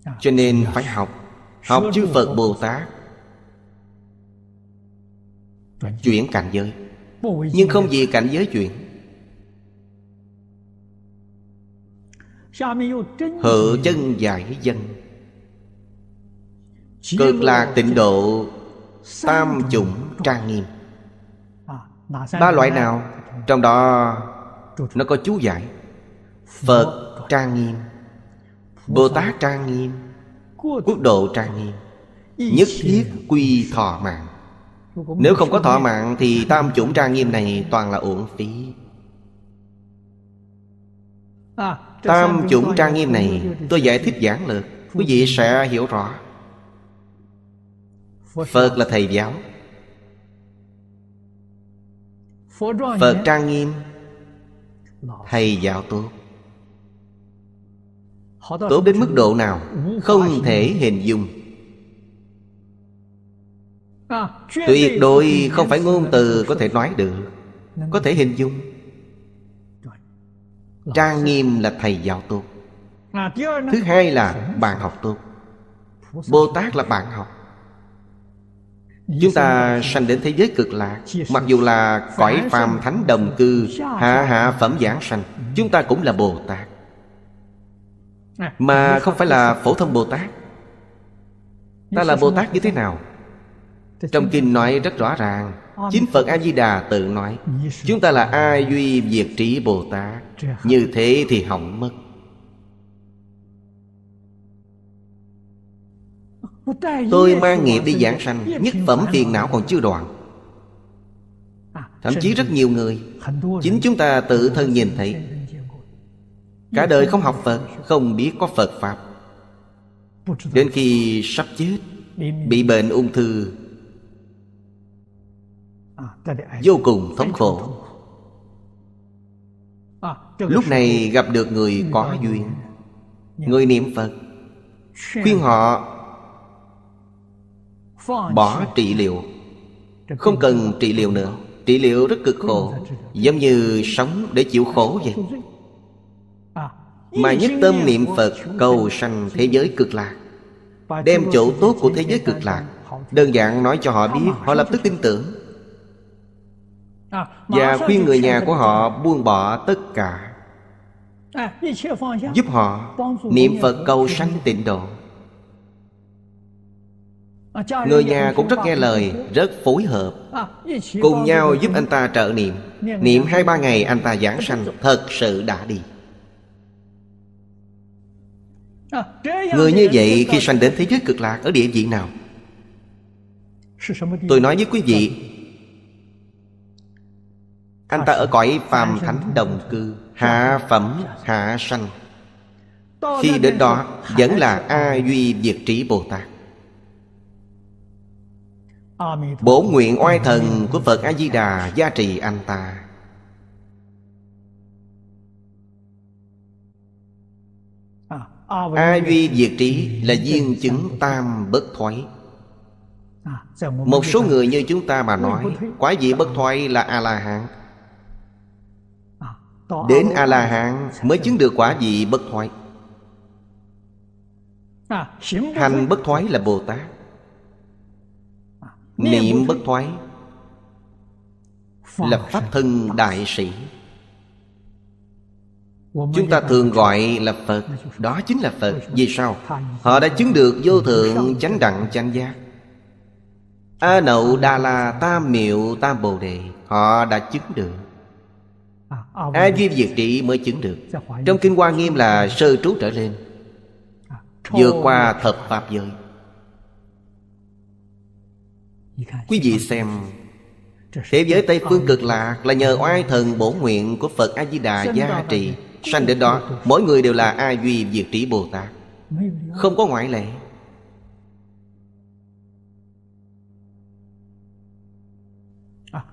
à, cho nên phải học học chư phật bồ tát chuyển cảnh giới nhưng không vì cảnh giới chuyển Hữu chân giải dân Cực là tịnh độ Tam chủng trang nghiêm à, Ba loại nào Trong đó nó có chú giải phật trang nghiêm bồ tát trang nghiêm quốc độ trang nghiêm nhất thiết quy thọ mạng nếu không có thọ mạng thì tam chủng trang nghiêm này toàn là uổng phí à, tam chủng trang nghiêm này tôi giải thích giảng lược quý vị sẽ hiểu rõ phật là thầy giáo phật trang nghiêm Thầy giáo tốt Tốt đến mức độ nào Không thể hình dung Tuyệt đối không phải ngôn từ có thể nói được Có thể hình dung Trang nghiêm là thầy giáo tốt Thứ hai là bạn học tốt Bồ Tát là bạn học Chúng ta sanh đến thế giới cực lạc Mặc dù là cõi phàm thánh đồng cư Hạ hạ phẩm giảng sanh Chúng ta cũng là Bồ Tát Mà không phải là phổ thông Bồ Tát Ta là Bồ Tát như thế nào Trong kinh nói rất rõ ràng Chính Phật A-di-đà tự nói Chúng ta là A-duy diệt trí Bồ Tát Như thế thì hỏng mất Tôi mang nghiệp đi giảng sanh Nhất phẩm phiền não còn chưa đoạn Thậm chí rất nhiều người Chính chúng ta tự thân nhìn thấy Cả đời không học Phật Không biết có Phật Pháp Đến khi sắp chết Bị bệnh ung thư Vô cùng thống khổ Lúc này gặp được người có duyên Người niệm Phật Khuyên họ Bỏ trị liệu Không cần trị liệu nữa Trị liệu rất cực khổ Giống như sống để chịu khổ vậy Mà nhất tâm niệm Phật cầu sanh thế giới cực lạc Đem chỗ tốt của thế giới cực lạc Đơn giản nói cho họ biết Họ lập tức tin tưởng Và khuyên người nhà của họ buông bỏ tất cả Giúp họ niệm Phật cầu sanh tịnh độ À, Người nhà cũng rất nghe lời Rất phối hợp à, Cùng nhau giúp anh ta trợ niệm Niệm hai ba ngày anh ta giảng sanh Thật sự đã đi à, Người như vậy khi sanh đến thế giới cực lạc Ở địa vị nào Tôi nói với quý vị Anh ta ở cõi phàm thánh đồng cư Hạ phẩm hạ sanh Khi đến đó Vẫn là A Duy diệt Trí Bồ Tát Bổ nguyện oai thần của Phật A-di-đà gia trì anh ta A duy diệt trí là duyên chứng tam bất thoái Một số người như chúng ta mà nói Quả vị bất thoái là A-la-hán Đến A-la-hán mới chứng được quả vị bất thoái Hành bất thoái là Bồ Tát Niệm bất thoái lập Pháp thân đại sĩ Chúng ta thường gọi là Phật Đó chính là Phật Vì sao? Họ đã chứng được vô thượng chánh đẳng chánh giác A nậu đa la tam miệu tam bồ đề Họ đã chứng được à, A duy diệt trị mới chứng được Trong Kinh Hoa Nghiêm là sơ trú trở lên à, Vượt qua thập Pháp giới Quý vị xem Thế giới Tây Phương cực lạc là nhờ oai thần bổ nguyện của Phật A-di-đà gia trì Sanh đến đó, mỗi người đều là A Duy Diệt Trí Bồ Tát Không có ngoại lệ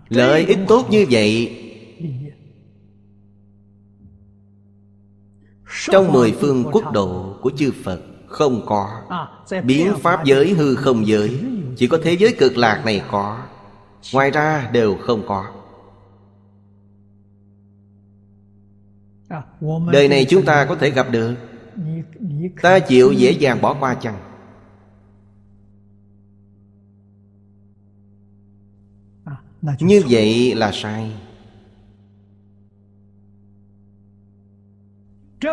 Lợi ích tốt như vậy Trong mười phương quốc độ của chư Phật không có Biến pháp giới hư không giới chỉ có thế giới cực lạc này có ngoài ra đều không có à, đời này chúng ta có thể gặp được ta chịu dễ dàng bỏ qua chăng à, như vậy là sai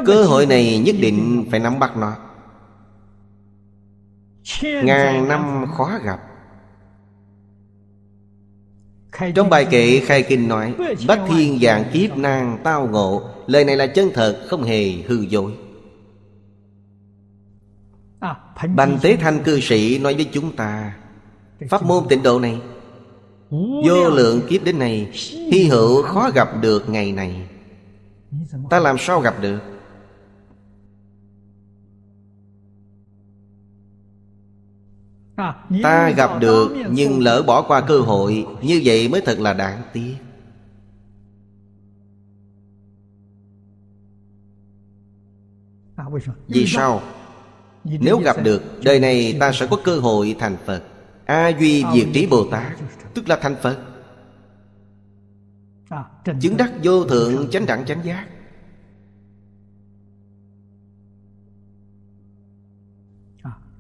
cơ hội này nhất định phải nắm bắt nó Ngàn năm khó gặp Trong bài kệ Khai Kinh nói Bách thiên dạng kiếp nang tao ngộ Lời này là chân thật không hề hư dối à, Bành Tế Thanh cư sĩ nói với chúng ta Pháp môn tịnh độ này Vô lượng kiếp đến này Hy hữu khó gặp được ngày này Ta làm sao gặp được ta gặp được nhưng lỡ bỏ qua cơ hội như vậy mới thật là đáng tiếc vì sao nếu gặp được đời này ta sẽ có cơ hội thành phật a duy diệt trí bồ tát tức là thành phật chứng đắc vô thượng chánh đẳng chánh giác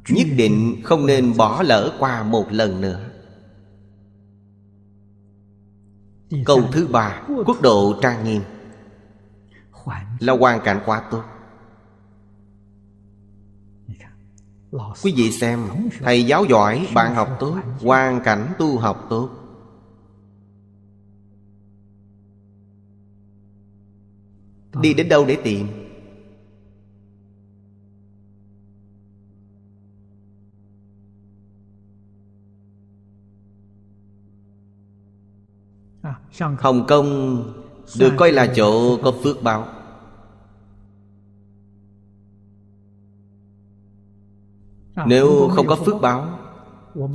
nhất định không nên bỏ lỡ qua một lần nữa câu thứ ba quốc độ trang nghiêm là hoàn cảnh quá tốt quý vị xem thầy giáo giỏi bạn học tốt hoàn cảnh tu học tốt đi đến đâu để tìm Hồng Kông được coi là chỗ có phước báo Nếu không có phước báo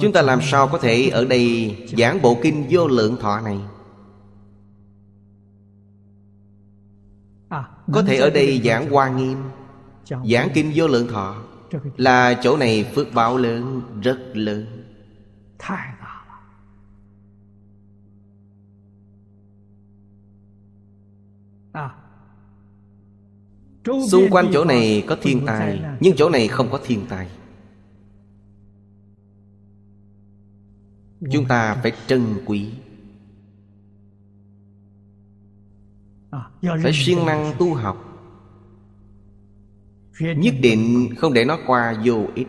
Chúng ta làm sao có thể ở đây giảng bộ kinh vô lượng thọ này à, Có thể ở đây giảng hoa nghiêm Giảng kinh vô lượng thọ Là chỗ này phước báo lớn Rất lớn Xung quanh chỗ này có thiên tai Nhưng chỗ này không có thiên tai Chúng ta phải trân quý à, Phải siêng năng tu học Nhất định không để nó qua vô ích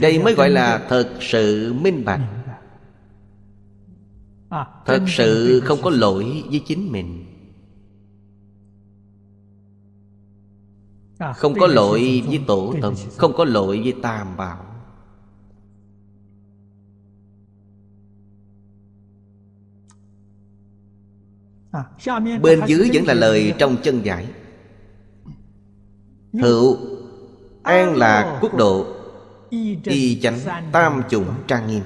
Đây mới gọi là thật sự minh bạch ừ. À, thật sự không có lỗi với chính mình à, không có lỗi với tổ tông không có lỗi với tam bảo à, bên dưới vẫn là lời trong chân giải hữu an lạc quốc độ y chánh tam chủng trang nghiêm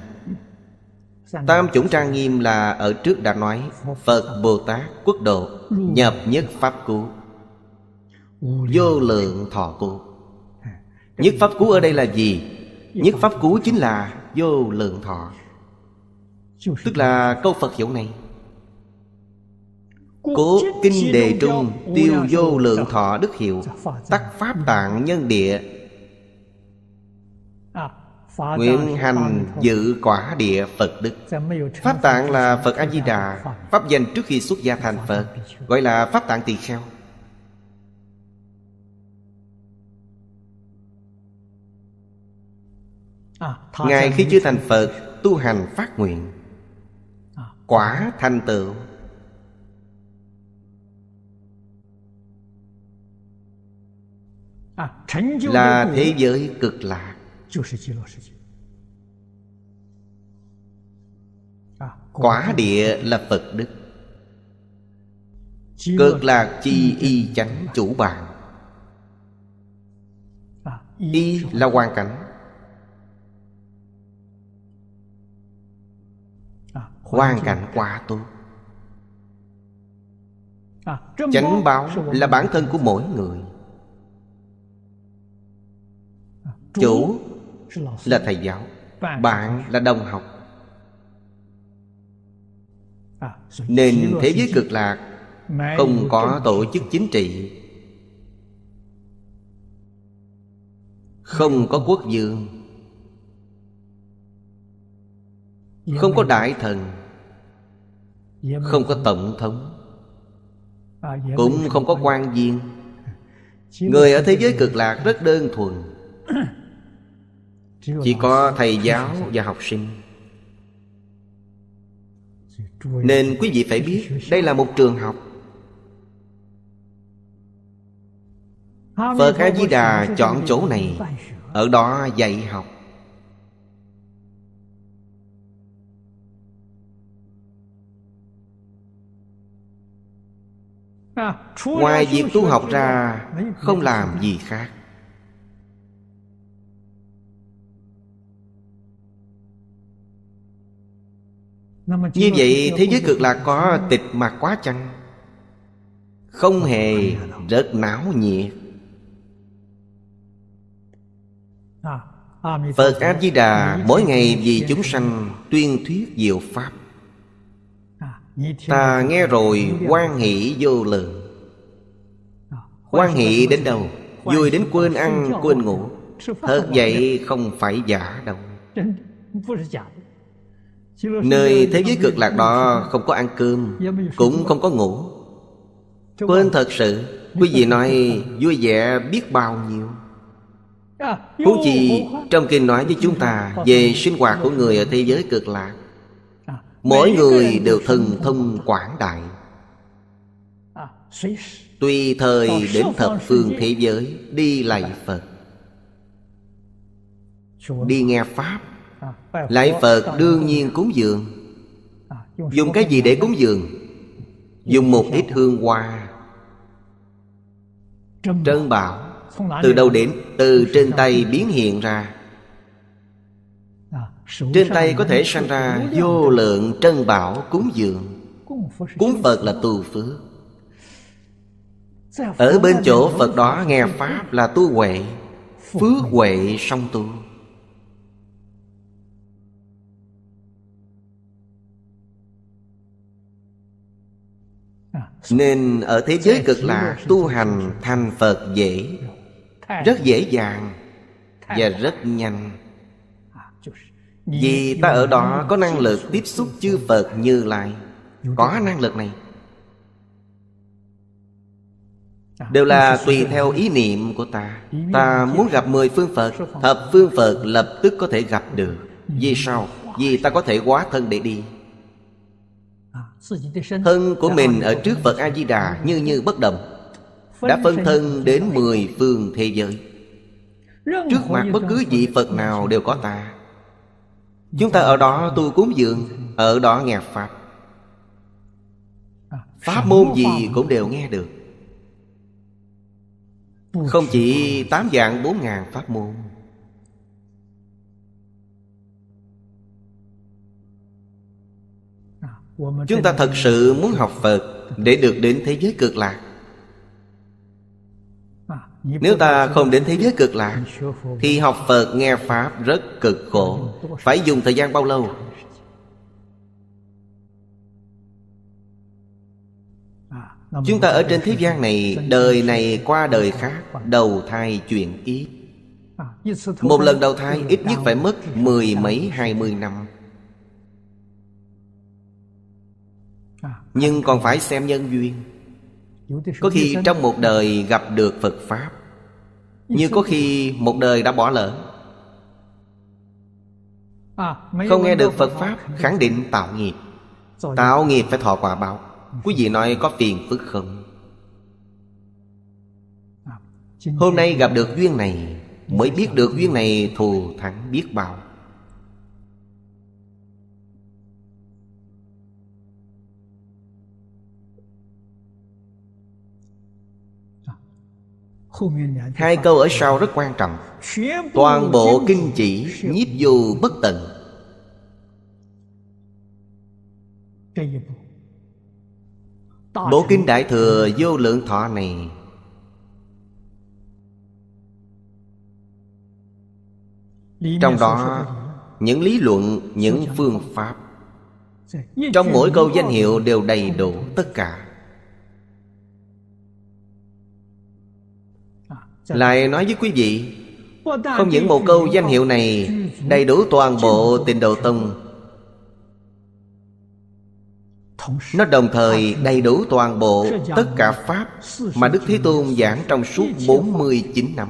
Tam chủng trang nghiêm là ở trước đã nói Phật Bồ Tát quốc độ ừ. Nhập nhất Pháp Cú Vô lượng thọ cú à, Nhất Pháp Cú ở đây là gì? Nhất Pháp Cú chính là vô lượng thọ Tức là câu Phật hiệu này Cố kinh đề trung tiêu vô lượng thọ đức hiệu Tắc pháp ừ. tạng nhân địa Nguyện hành dự quả địa Phật Đức Pháp tạng là Phật A-di-đà Pháp danh trước khi xuất gia thành Phật Gọi là Pháp tạng tỳ kheo à, Ngài khi chưa thành Phật Tu hành phát nguyện à. Quả thành tựu à, Là thế giới cực lạc 就是极乐世界。Quả địa là Phật Đức Cực lạc chi y chánh chủ bạn à, Y là hoàn cảnh à, Hoàn cảnh quá tốt à, Chánh báo là bản thân của mỗi người Chủ là thầy giáo bạn là đồng học à, nên thế giới cực lạc không có tổ chức chính trị không có quốc vương, dạ không có đại thần dạ không có tổng thống à, dạ cũng không có quan viên người ở thế giới cực lạc rất đơn thuần chỉ có thầy giáo và học sinh nên quý vị phải biết đây là một trường học phật a di đà chọn chỗ này ở đó dạy học à, ngoài việc tu học ra không làm gì khác Như vậy thế giới cực lạc có tịch mà quá chăng Không hề rớt não nhiệt à, à, Phật A-di-đà mỗi ngày vì chúng sanh tuyên thuyết diệu Pháp à, Ta nghe rồi quan hỷ vô lượng Quan hỷ đến đâu Vui đến quên ăn quên ngủ Thật vậy không phải giả đâu Nơi thế giới cực lạc đó không có ăn cơm dạ, Cũng không có ngủ Quên thật sự Quý vị nói vui vẻ dạ biết bao nhiêu à, Huống chi trong kinh nói với chúng ta Về sinh hoạt của người ở thế giới cực lạc à, Mỗi người đều thần thông quảng đại à, Tùy thời đến thập phương thế giới Đi lạy Phật Đi nghe Pháp lại phật đương nhiên cúng dường à, dùng cái gì để cúng dường dùng một ít hương hoa trân bảo từ đầu đến từ trên tay biến hiện ra à, trên tay có thể sanh ra vô lượng trân bảo cúng dường cúng phật là tu phước ở bên chỗ phật đó nghe pháp là tu huệ phước huệ song tu Nên ở thế giới cực lạc tu hành thành Phật dễ Rất dễ dàng Và rất nhanh à, Vì ta ở đó có năng lực tiếp xúc chư Phật như lại Có năng lực này à, Đều là tùy theo ý niệm của ta Ta muốn gặp mười phương Phật Thập phương Phật lập tức có thể gặp được Vì sao? Vì ta có thể quá thân để đi Thân của dạ mình ở trước Phật A-di-đà như như bất động Đã phân thân đến mười phương thế giới Trước mặt bất cứ vị Phật nào đều có ta Chúng ta ở đó tu cúng dường Ở đó nghe à, Pháp Pháp môn gì cũng đều nghe được Không chỉ tám dạng bốn ngàn pháp môn chúng ta thật sự muốn học phật để được đến thế giới cực lạc nếu ta không đến thế giới cực lạc thì học phật nghe pháp rất cực khổ phải dùng thời gian bao lâu chúng ta ở trên thế gian này đời này qua đời khác đầu thai chuyển kiếp một lần đầu thai ít nhất phải mất mười mấy hai mươi năm À, nhưng à, còn à. phải xem nhân duyên có khi trong một đời gặp được phật pháp như có khi một đời đã bỏ lỡ không nghe được phật pháp khẳng định tạo nghiệp tạo nghiệp phải thọ quả báo quý vị nói có phiền phức không hôm nay gặp được duyên này mới biết dạ. được duyên này thù thắng biết bao Hai câu ở sau rất quan trọng Toàn bộ kinh chỉ nhiếp dù bất tận Bộ kinh Đại Thừa vô lượng thọ này Trong đó những lý luận, những phương pháp Trong mỗi câu danh hiệu đều đầy đủ tất cả lại nói với quý vị không những một câu danh hiệu này đầy đủ toàn bộ tình đầu tông nó đồng thời đầy đủ toàn bộ tất cả Pháp Mà Đức Thế Tôn giảng trong suốt 49 năm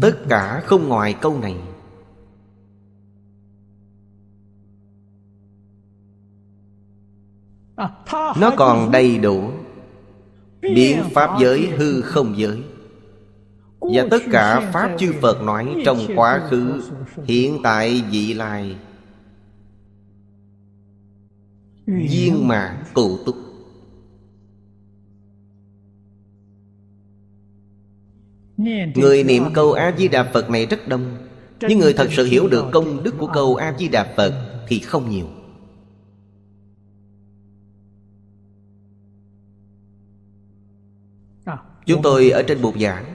Tất cả không ngoài câu này Nó còn đầy đủ biến pháp giới hư không giới và tất cả pháp chư phật nói trong quá khứ hiện tại vị lai viên mạng cụ túc người niệm câu a di đà phật này rất đông nhưng người thật sự hiểu được công đức của câu a di đà phật thì không nhiều Chúng tôi ở trên bục giảng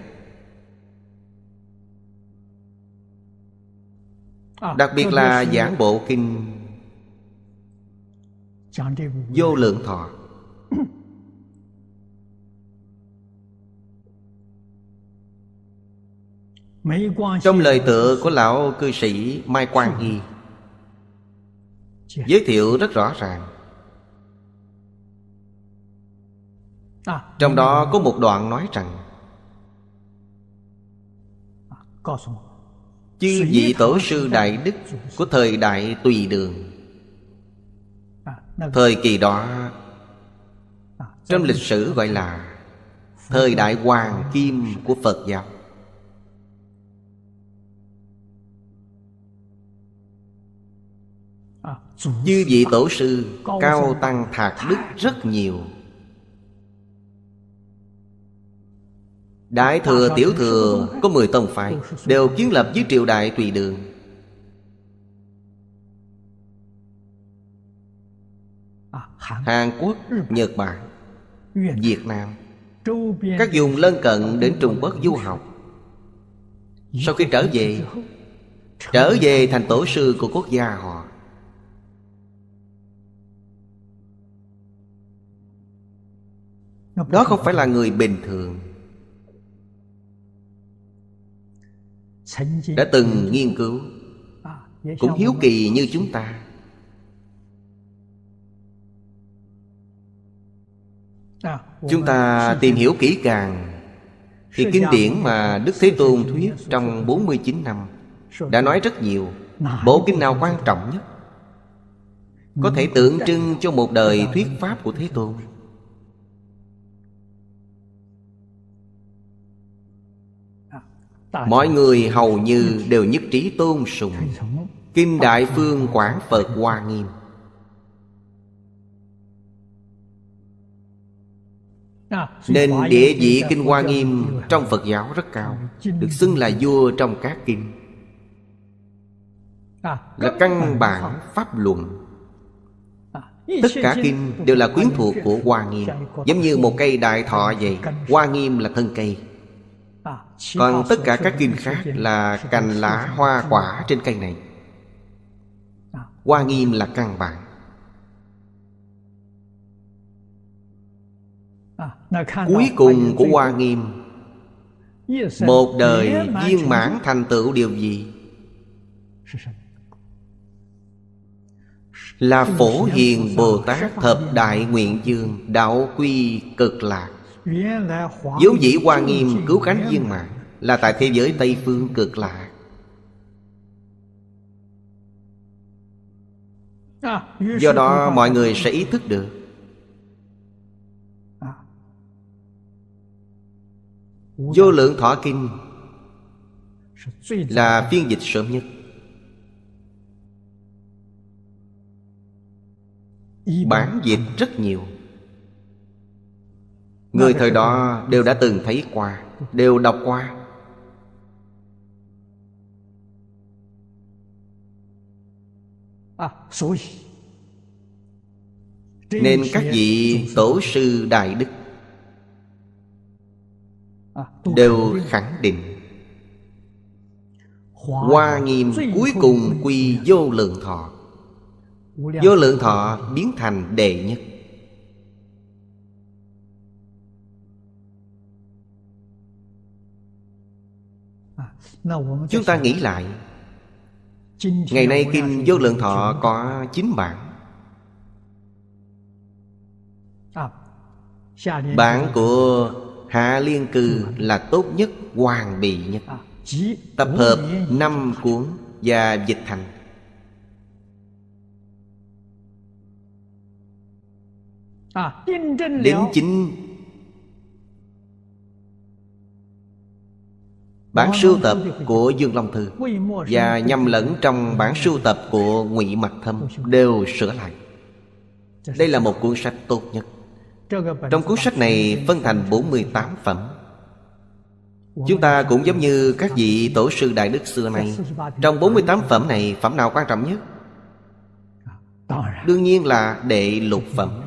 à, Đặc biệt là giảng bộ kinh Vô lượng thọ Trong lời tựa của lão cư sĩ Mai Quang Hy Giới thiệu rất rõ ràng À. trong đó có một đoạn nói rằng chư vị tổ sư đại đức của thời đại tùy đường à, thời kỳ đó à, trong lịch sử gọi là thời đại hoàng kim của phật giáo chư vị tổ sư cao tăng thạc đức rất nhiều Đại thừa tiểu thừa có 10 tông phái Đều kiến lập với triều đại tùy đường Hàn Quốc, Nhật Bản, Việt Nam Các vùng lân cận đến Trung Quốc du học Sau khi trở về Trở về thành tổ sư của quốc gia họ Đó không phải là người bình thường đã từng nghiên cứu à, cũng hiếu kỳ như chúng ta à, chúng ta tìm hiểu kỹ càng thì kinh điển mà Đức Thế Tôn thuyết trong 49 năm đã nói rất nhiều bộ kinh nào quan trọng nhất có thể tượng trưng cho một đời thuyết pháp của Thế Tôn Mọi người hầu như đều nhất trí tôn sùng Kim Đại Phương Quảng Phật Hoa Nghiêm à, Nên địa vị Kinh Hoa Nghiêm trong Phật giáo rất cao Được xưng là vua trong các kinh à, Là căn bản pháp luận à, Tất cả kinh đều là quyến thuộc của Hoa Nghiêm Giống như một cây đại thọ vậy Hoa Nghiêm là thân cây còn tất cả các kinh khác là cành lá hoa quả trên cây này hoa nghiêm là căn bản cuối cùng của hoa nghiêm một đời viên mãn thành tựu điều gì là phổ hiền bồ tát thập đại nguyện dương đạo quy cực lạc Dấu dĩ Hoa Nghiêm cứu cánh viên mạng Là tại thế giới Tây Phương cực lạ Do đó mọi người sẽ ý thức được Vô lượng thọ kinh Là phiên dịch sớm nhất Bản dịch rất nhiều Người thời đó đều đã từng thấy qua Đều đọc qua à, Nên các vị tổ sư Đại Đức à, Đều khẳng định Hoa nghiêm cuối cùng quy vô lượng thọ Vô lượng thọ biến thành đệ nhất Chúng ta nghĩ lại Ngày nay Kinh Vô Lượng Thọ có 9 bản Bản của Hạ Liên Cư là tốt nhất, hoàn bị nhất à, Tập hợp 5 cuốn và dịch thành Đến à, chính bản sưu tập của dương long thư và nhầm lẫn trong bản sưu tập của ngụy mặc thâm đều sửa lại đây là một cuốn sách tốt nhất trong cuốn sách này phân thành 48 phẩm Chúng ta cũng giống như các vị tổ sư đại đức xưa này Trong 48 phẩm này phẩm nào quan trọng nhất? À, Đương nhiên là đệ lục phẩm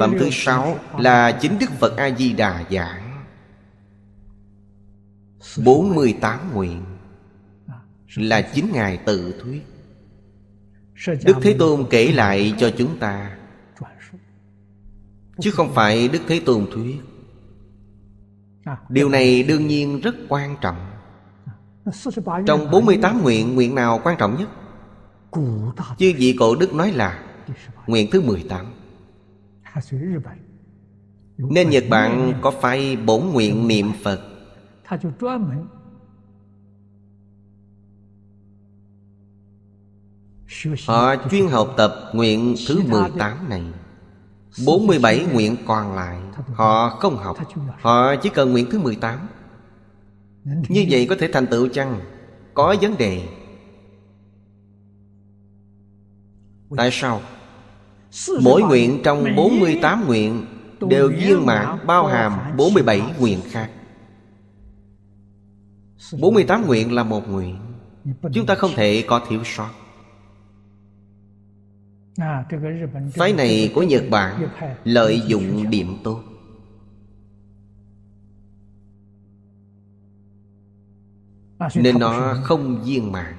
Phẩm thứ sáu là chính Đức Phật A-di-đà dạ 48 nguyện Là chính Ngài tự thuyết Đức Thế Tôn kể lại cho chúng ta Chứ không phải Đức Thế Tôn thuyết Điều này đương nhiên rất quan trọng Trong 48 nguyện, nguyện nào quan trọng nhất? chứ vị cổ đức nói là Nguyện thứ 18 Nên Nhật Bản có phải bổn nguyện niệm Phật họ chuyên học tập nguyện thứ 18 này 47 nguyện còn lại Họ không học Họ chỉ cần nguyện thứ 18 Như vậy có thể thành tựu chăng Có vấn đề Tại sao Mỗi nguyện trong 48 nguyện Đều viên mãn bao hàm 47 nguyện khác 48 nguyện là một nguyện Chúng ta không thể có thiếu sót Phái này của Nhật Bản Lợi dụng điểm tốt Nên nó không viên mạng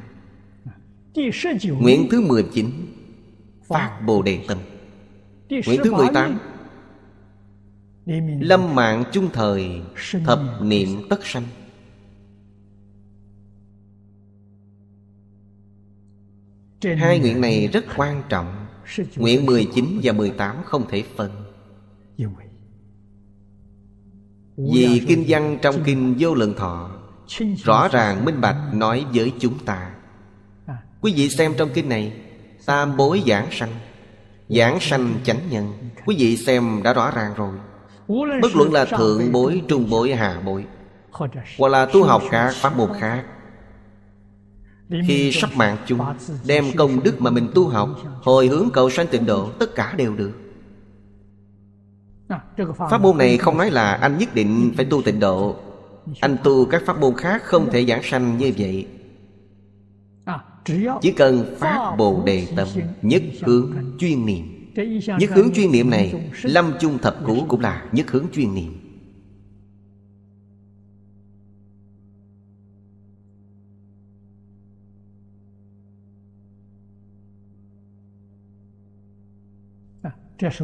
Nguyện thứ 19 Phát Bồ Đề Tâm Nguyện thứ 18 Lâm mạng chung thời Thập niệm tất sanh Hai nguyện này rất quan trọng Nguyện 19 và 18 không thể phân Vì kinh văn trong kinh vô lượng thọ Rõ ràng minh bạch nói với chúng ta à. Quý vị xem trong kinh này Tam bối giảng sanh Giảng sanh chánh nhân Quý vị xem đã rõ ràng rồi Bất luận là thượng bối, trung bối, hạ bối Hoặc là tu học các pháp môn khác khi sắp mạng chung Đem công đức mà mình tu học Hồi hướng cầu sanh tịnh độ Tất cả đều được Pháp môn này không nói là anh nhất định phải tu tịnh độ Anh tu các pháp môn khác không thể giảng sanh như vậy à, Chỉ cần phát bồ đề tâm Nhất hướng chuyên niệm Nhất hướng chuyên niệm này Lâm chung thập cũ cũng là nhất hướng chuyên niệm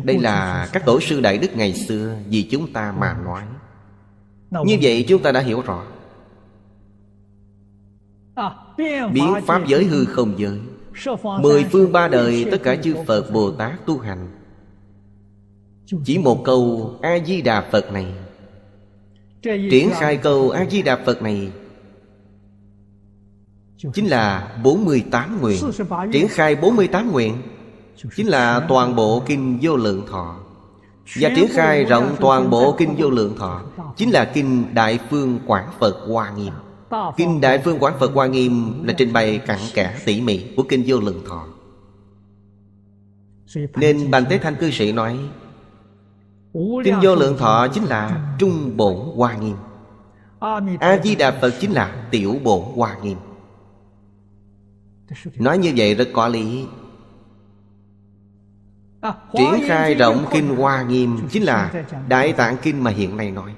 đây là các tổ sư đại đức ngày xưa vì chúng ta mà nói như vậy chúng ta đã hiểu rõ à, biến pháp giới hư không giới mười phương ba đời tất cả chư phật bồ tát tu hành chỉ một câu a di đà phật này triển khai câu a di đà phật này chính là 48 nguyện triển khai 48 nguyện chính là toàn bộ kinh vô lượng thọ và triển khai rộng toàn bộ kinh vô lượng thọ chính là kinh đại phương quảng phật hoa nghiêm kinh đại phương quảng phật hoa nghiêm là trình bày cặn kẽ tỉ mỉ của kinh vô lượng thọ nên bàn thế thanh cư sĩ nói kinh vô lượng thọ chính là trung bổn hoa nghiêm a di đà phật chính là tiểu bổn hoa nghiêm nói như vậy rất có lý À, triển khai rộng kinh Hoa Nghiêm Chính là Đại Tạng Kinh mà hiện nay nói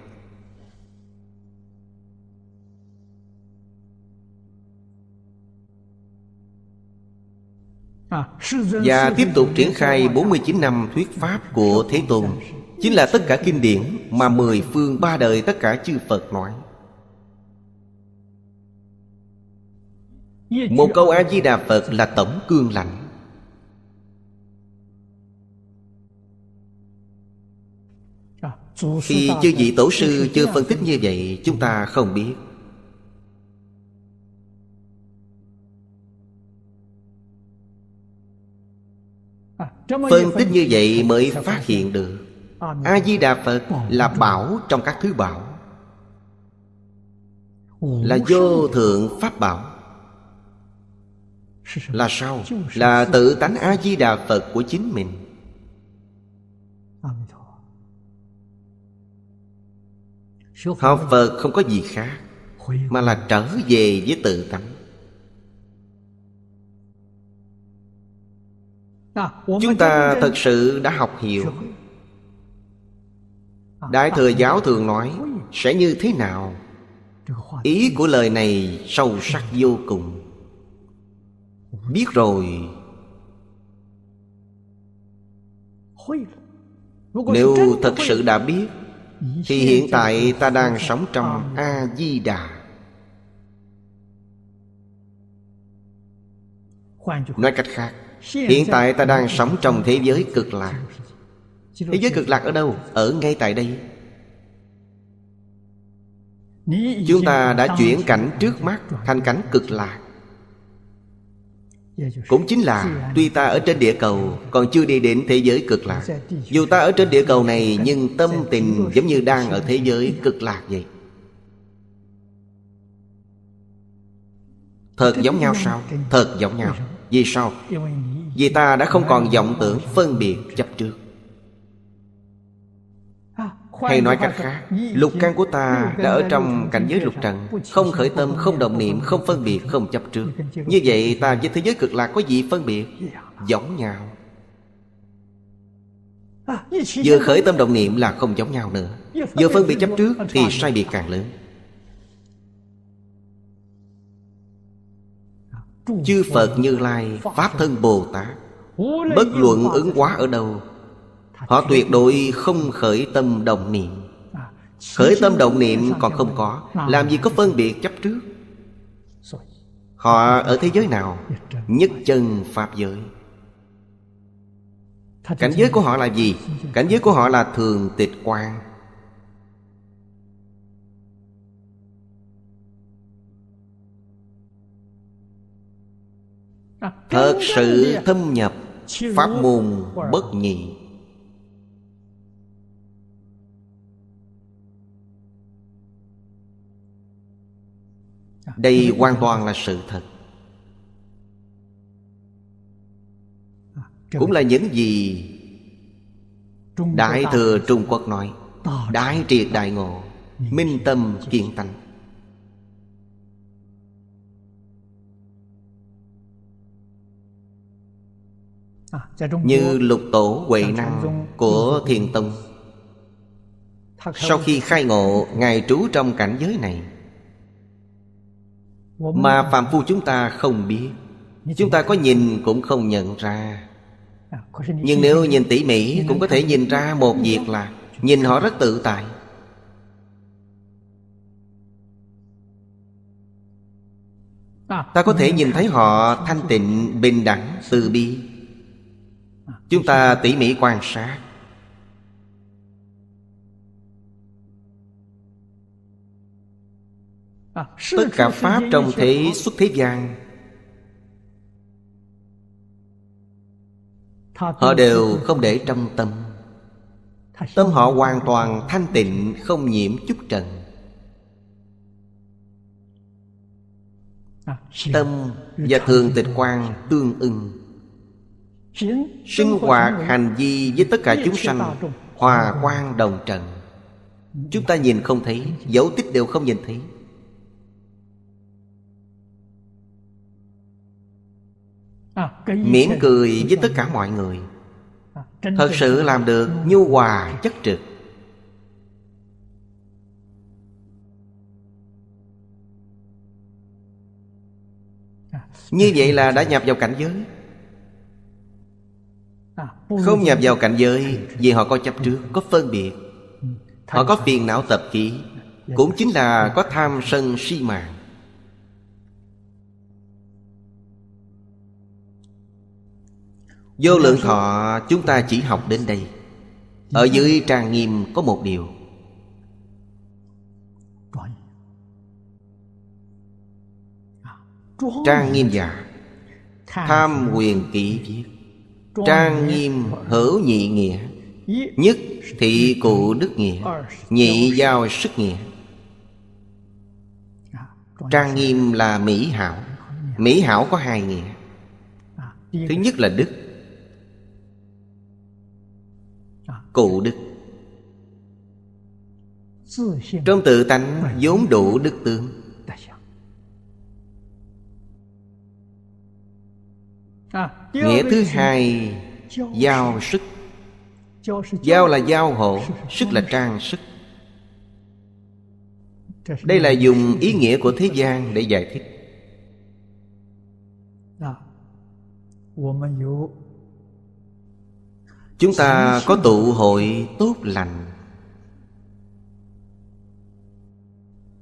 à, Và tiếp tục triển khai 49 năm thuyết pháp của Thế Tôn Chính là tất cả kinh điển mà mười phương ba đời tất cả chư Phật nói Một câu A-di-đà Phật là tổng cương lạnh Khi chư vị tổ sư chưa phân tích như vậy Chúng ta không biết Phân tích như vậy mới phát hiện được A-di-đà Phật là bảo trong các thứ bảo Là vô thượng pháp bảo Là sao? Là tự tánh A-di-đà Phật của chính mình Học Phật không có gì khác Mà là trở về với tự tánh à, Chúng ta thật sự đã học hiểu à, Đại Thừa Giáo thường nói Sẽ như thế nào Ý của lời này sâu sắc vô cùng Biết rồi Nếu thật sự đã biết thì hiện tại ta đang sống trong A-di-đà Nói cách khác Hiện tại ta đang sống trong thế giới cực lạc Thế giới cực lạc ở đâu? Ở ngay tại đây Chúng ta đã chuyển cảnh trước mắt thành cảnh cực lạc cũng chính là tuy ta ở trên địa cầu còn chưa đi đến thế giới cực lạc dù ta ở trên địa cầu này nhưng tâm tình giống như đang ở thế giới cực lạc vậy thật giống nhau sao thật giống nhau vì sao vì ta đã không còn vọng tưởng phân biệt chấp trước hay nói cách khác Lục căn của ta đã ở trong cảnh giới lục trần Không khởi tâm, không động niệm, không phân biệt, không chấp trước Như vậy ta với thế giới cực lạc có gì phân biệt Giống nhau Vừa khởi tâm động niệm là không giống nhau nữa Vừa phân biệt chấp trước thì sai biệt càng lớn Chư Phật Như Lai Pháp Thân Bồ Tát Bất luận ứng hóa ở đâu Họ tuyệt đối không khởi tâm đồng niệm Khởi tâm đồng niệm còn không có Làm gì có phân biệt chấp trước Họ ở thế giới nào Nhất chân Pháp giới Cảnh giới của họ là gì? Cảnh giới của họ là thường tịch quan Thật sự thâm nhập Pháp môn bất nhị đây hoàn toàn là sự thật cũng là những gì đại thừa trung quốc nói đại triệt đại ngộ minh tâm kiện tánh như lục tổ huệ năng của thiền tông sau khi khai ngộ ngài trú trong cảnh giới này mà phàm phu chúng ta không biết chúng ta có nhìn cũng không nhận ra à, nhưng nếu nhìn tỉ mỉ cũng có thể nhìn ra một việc là nhìn họ rất tự tại à, ta có thể nhìn thấy họ thanh tịnh bình đẳng từ bi à, chúng ta tỉ mỉ quan sát À, tất cả pháp trong thế xuất thế gian họ đều không để trong tâm tâm họ hoàn toàn thanh tịnh không nhiễm chút trần à, tâm và thường tịch quan tương ưng sinh hoạt hành vi với tất cả chúng sanh hòa quan đồng trần chúng ta nhìn không thấy dấu tích đều không nhìn thấy À, mỉm cười với tất cả mọi người à, thật sự làm được nhu hòa chất trực à, như vậy là đã nhập vào cảnh giới không nhập vào cảnh giới vì họ có chấp trước có phân biệt ừ, họ có phiền não tập khí dạ, dạ. cũng chính là có tham sân si mạng Vô lượng thọ chúng ta chỉ học đến đây Ở ừ. dưới trang nghiêm có một điều Trang nghiêm giả Tham quyền kỷ viết Trang nghiêm hữu nhị nghĩa Nhất thị cụ đức nghĩa Nhị giao sức nghĩa à, Trang nghiêm là mỹ hảo dạ. Mỹ hảo có hai nghĩa à, Thứ nhất là đức cụ đức trong tự tánh vốn đủ đức tướng Nghĩa thứ hai Giao sức Giao là giao hộ Sức là trang sức Đây là dùng ý nghĩa của thế gian để giải thích Chúng ta có tụ hội tốt lành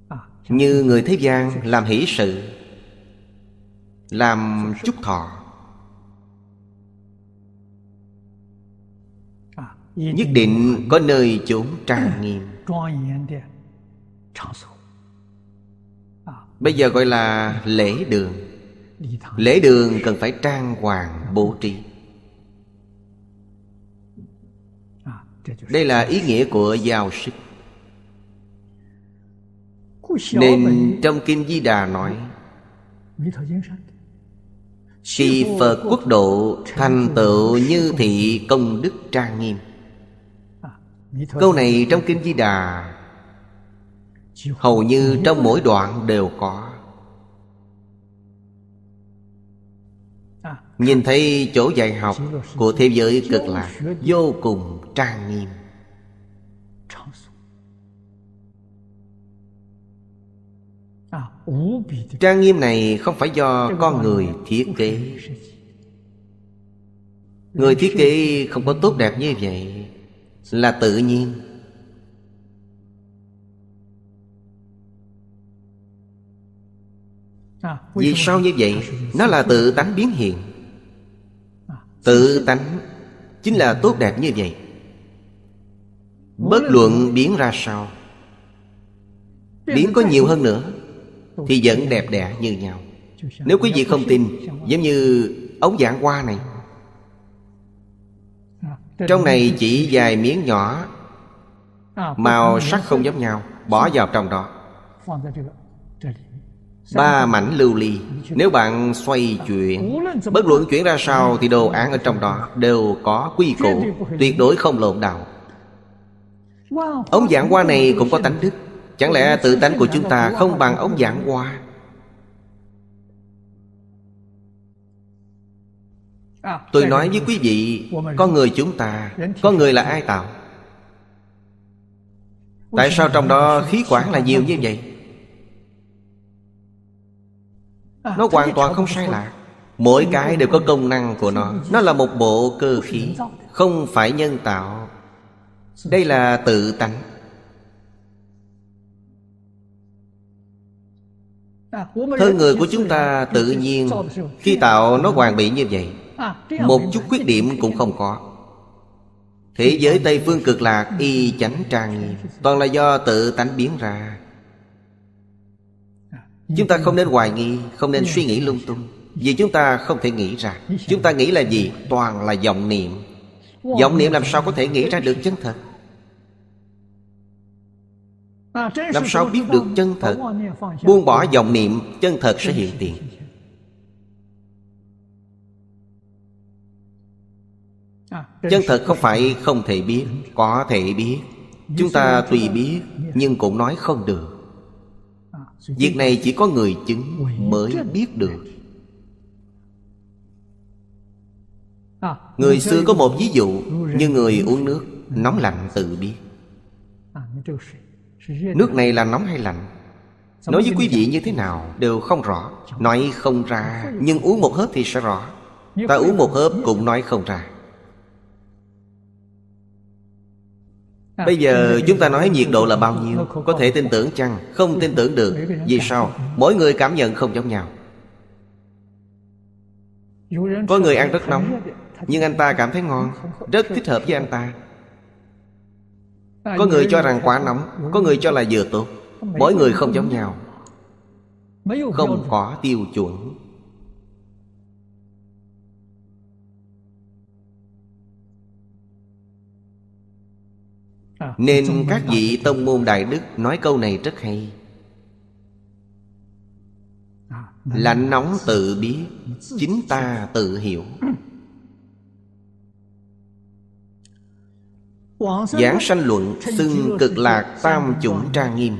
à, Như người thế gian làm hỷ sự Làm chúc thọ à, Nhất định có nơi chốn trang nghiêm à, Bây giờ gọi là lễ đường Lễ đường cần phải trang hoàng bố trí đây là ý nghĩa của giao sức nên trong kinh Di Đà nói Khi Phật quốc độ thành tựu như thị công đức trang nghiêm Câu này trong kinh Di Đà Hầu như trong mỗi đoạn đều có Nhìn thấy chỗ dạy học của thế giới cực lạc Vô cùng trang nghiêm Trang nghiêm này không phải do con người thiết kế Người thiết kế không có tốt đẹp như vậy Là tự nhiên Vì sao như vậy? Nó là tự tánh biến hiện Tự tánh Chính là tốt đẹp như vậy Bất luận biến ra sao Biến có nhiều hơn nữa Thì vẫn đẹp đẽ như nhau Nếu quý vị không tin Giống như ống dạng hoa này Trong này chỉ vài miếng nhỏ Màu sắc không giống nhau Bỏ vào trong đó Ba mảnh lưu ly Nếu bạn xoay chuyển Bất luận chuyển ra sao Thì đồ án ở trong đó đều có quy củ Tuyệt đối không lộn đạo Ông giảng hoa này cũng có tánh đức Chẳng lẽ tự tánh của chúng ta không bằng ông giảng hoa Tôi nói với quý vị Con người chúng ta Con người là ai tạo Tại sao trong đó khí quản là nhiều như vậy À, nó hoàn toàn không sai lạc Mỗi cái đều có công năng của nó Nó là một bộ cơ khí Không phải nhân tạo Đây là tự tánh Thân à, người của chúng ta tự nhiên Khi tạo nó hoàn bị như vậy à, Một chút khuyết điểm cũng không có Thế giới Tây Phương cực lạc y chánh trang Toàn là do tự tánh biến ra Chúng ta ừ. không nên hoài nghi Không nên ừ. suy nghĩ lung tung Vì chúng ta không thể nghĩ ra Chúng ta nghĩ là gì? Toàn là vọng niệm Vọng niệm làm sao có thể nghĩ ra được chân thật à, Làm sao biết được chân thật Buông bỏ vọng niệm Chân thật sẽ hiện tiền à, Chân thật không phải không thể biết Có thể biết Chúng ta tùy biết Nhưng cũng nói không được Việc này chỉ có người chứng mới biết được Người xưa có một ví dụ Như người uống nước Nóng lạnh tự biết Nước này là nóng hay lạnh Nói với quý vị như thế nào Đều không rõ Nói không ra Nhưng uống một hớp thì sẽ rõ Ta uống một hớp cũng nói không ra À. Bây giờ chúng ta nói nhiệt độ là bao nhiêu Có thể tin tưởng chăng Không tin tưởng được Vì sao Mỗi người cảm nhận không giống nhau Có người ăn rất nóng Nhưng anh ta cảm thấy ngon Rất thích hợp với anh ta Có người cho rằng quá nóng Có người cho là vừa tốt Mỗi người không giống nhau Không có tiêu chuẩn Nên các vị tông môn đại đức nói câu này rất hay Lạnh nóng tự biết Chính ta tự hiểu Giảng sanh luận xưng cực lạc tam chủng trang nghiêm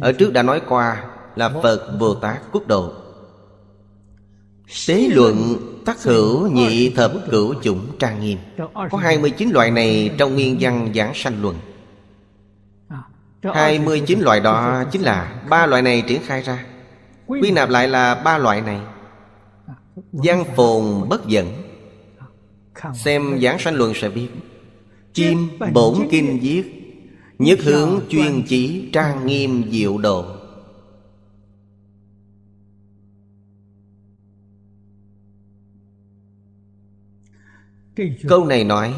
Ở trước đã nói qua là Phật Bồ Tát quốc độ Tế luận tác hữu nhị thập cửu chủng trang nghiêm Có 29 loại này trong nguyên văn giảng sanh luận 29 loại đó chính là ba loại này triển khai ra Quy nạp lại là ba loại này à, Giang phồn bất dẫn à, Xem giảng sanh luận sẽ biết Chim bổn kinh viết Nhất hướng chuyên chỉ trang nghiêm diệu độ Câu này nói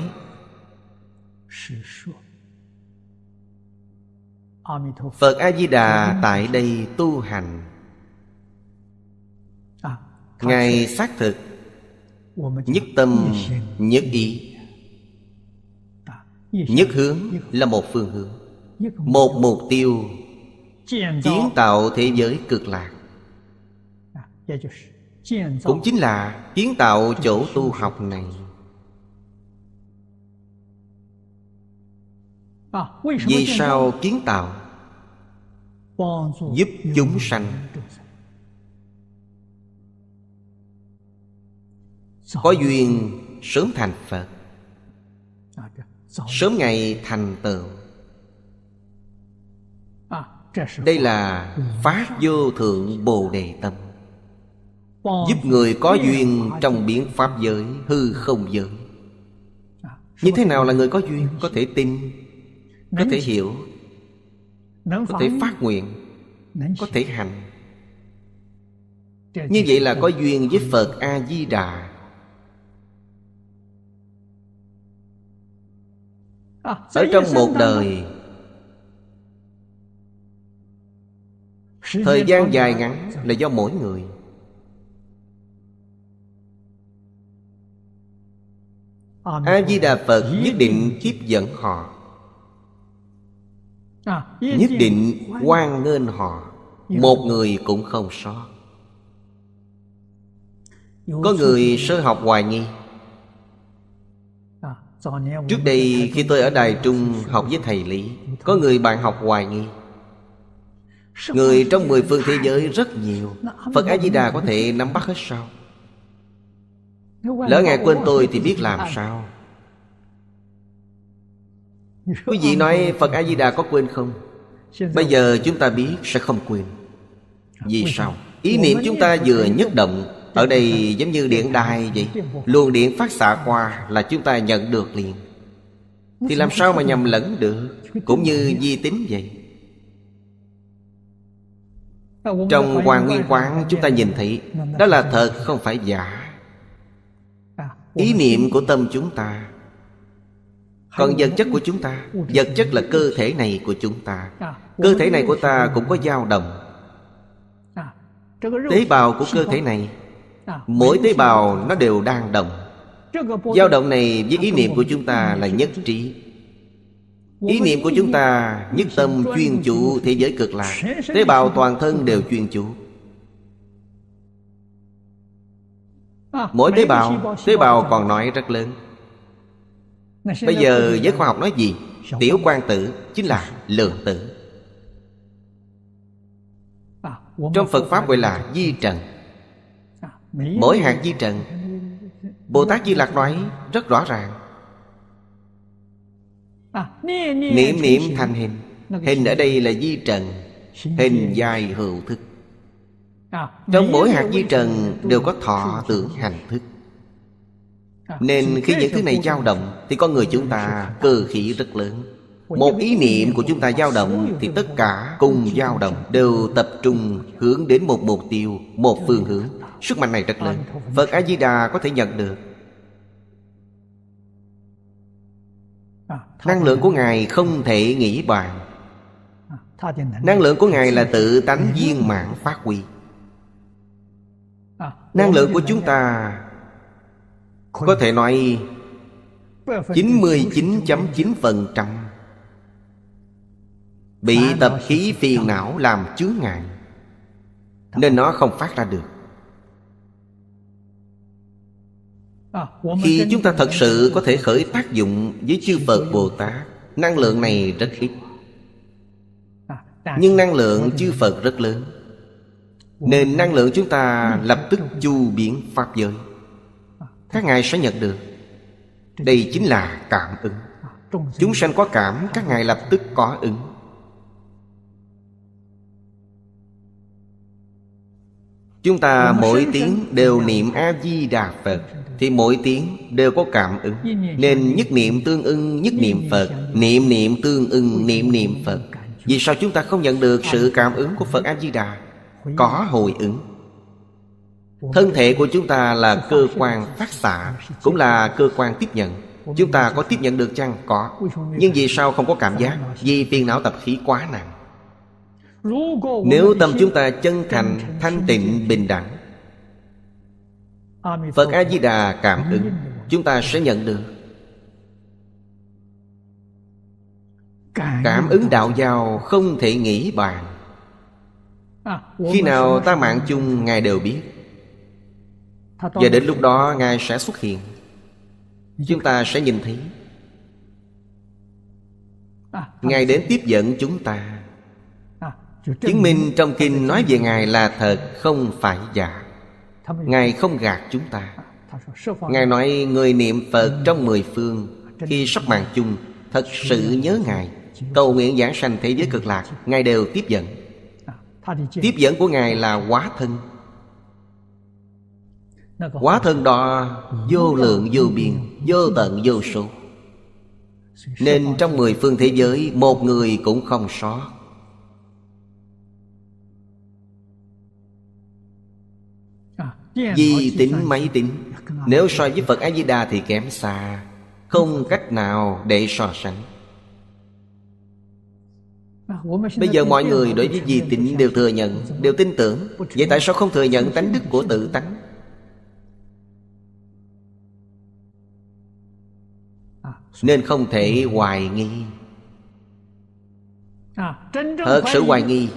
Phật A-di-đà tại đây tu hành à, Ngài xác thực Nhất tâm, nhất ý Nhất hướng là một phương hướng Một mục tiêu Kiến tạo thế giới cực lạc à, Cũng chính là kiến tạo chỗ tu học này À, vì sao kiến tạo Giúp chúng sanh Có duyên sớm thành Phật à, Sớm ngày thành tựu à, Đây là phát vô thượng Bồ Đề Tâm Giúp người có duyên trong biển Pháp giới Hư không giới Như thế nào là người có duyên Có thể tin có thể hiểu có thể phát nguyện có thể hành như vậy là có duyên với phật a di đà à, ở trong một đời thời gian dài ngắn là do mỗi người a di đà phật nhất định kiếp dẫn họ À, nhất định quan nghênh họ một người cũng không sót có người sơ học hoài nghi à, Trước đây khi tôi ở Đài Trung học với thầy Lý Có người bạn học hoài nghi Người trong mười phương thế giới rất nhiều Phật A-di-đà có thể nắm bắt hết sao Lỡ ngài quên tôi thì biết làm à. sao Quý vị nói Phật A-di-đà có quên không? Bây giờ chúng ta biết sẽ không quên Vì sao? Ý niệm chúng ta vừa nhất động Ở đây giống như điện đài vậy Luồng điện phát xạ qua là chúng ta nhận được liền Thì làm sao mà nhầm lẫn được Cũng như di tính vậy Trong Hoàng Nguyên Quán chúng ta nhìn thấy Đó là thật không phải giả Ý niệm của tâm chúng ta còn vật chất của chúng ta vật chất là cơ thể này của chúng ta cơ thể này của ta cũng có dao động tế bào của cơ thể này mỗi tế bào nó đều đang động dao động này với ý niệm của chúng ta là nhất trí ý niệm của chúng ta nhất tâm chuyên chủ thế giới cực lạc tế bào toàn thân đều chuyên chủ mỗi tế bào tế bào còn nói rất lớn Bây giờ giới khoa học nói gì? Tiểu quan tử chính là lượng tử à, Trong Phật Pháp gọi là di trần à, Mỗi hạt di trần Bồ Tát Di Lạc nói rất rõ ràng à, Niệm niệm thành hình Hình ở đây là di trần Hình dài hữu thức Trong mỗi hạt di trần đều có thọ tưởng hành thức À, Nên khi những thứ này dao động Thì con người chúng ta cơ khí rất lớn Một ý niệm của chúng ta dao động Thì tất cả cùng dao động Đều tập trung hướng đến một mục tiêu Một phương hướng Sức mạnh này rất lớn Phật A-di-đà có thể nhận được à, Năng lượng của Ngài không thể nghĩ bàn à, Năng lượng của Ngài là tự tánh viên mãn phát huy Năng lượng của chúng ta có thể nói 99.9% Bị tập khí phiền não làm chướng ngại Nên nó không phát ra được Khi chúng ta thật sự có thể khởi tác dụng với chư Phật Bồ Tát Năng lượng này rất ít Nhưng năng lượng chư Phật rất lớn Nên năng lượng chúng ta lập tức chu biến Pháp giới các ngài sẽ nhận được đây chính là cảm ứng chúng sanh có cảm các ngài lập tức có ứng chúng ta mỗi tiếng đều niệm a di đà phật thì mỗi tiếng đều có cảm ứng nên nhất niệm tương ưng nhất niệm phật niệm niệm tương ưng niệm niệm phật vì sao chúng ta không nhận được sự cảm ứng của phật a di đà có hồi ứng thân thể của chúng ta là cơ quan phát xạ cũng là cơ quan tiếp nhận chúng ta có tiếp nhận được chăng có nhưng vì sao không có cảm giác vì phiền não tập khí quá nặng nếu tâm chúng ta chân thành thanh tịnh bình đẳng phật a di đà cảm ứng chúng ta sẽ nhận được cảm ứng đạo giàu không thể nghĩ bàn khi nào ta mạng chung ngài đều biết và đến lúc đó Ngài sẽ xuất hiện Chúng ta sẽ nhìn thấy à, Ngài đến tiếp dẫn chúng ta à, Chứng minh trong kinh nói về Ngài là thật Không phải giả Ngài không gạt chúng ta à, Ngài nói người niệm Phật ừ. trong mười phương Khi sắp mạng chung Thật sự nhớ Ngài Cầu nguyện giảng sanh thế giới cực lạc Ngài đều tiếp dẫn Tiếp dẫn của Ngài là quá thân Quá thân đó vô lượng vô biên Vô tận vô số Nên trong mười phương thế giới Một người cũng không sót Di tính máy tính Nếu so với Phật A-di-đà thì kém xa Không cách nào để so sánh Bây giờ mọi người đối với di tính đều thừa nhận Đều tin tưởng Vậy tại sao không thừa nhận tánh đức của tự tánh nên không thể hoài nghi à, thật sự hoài nghi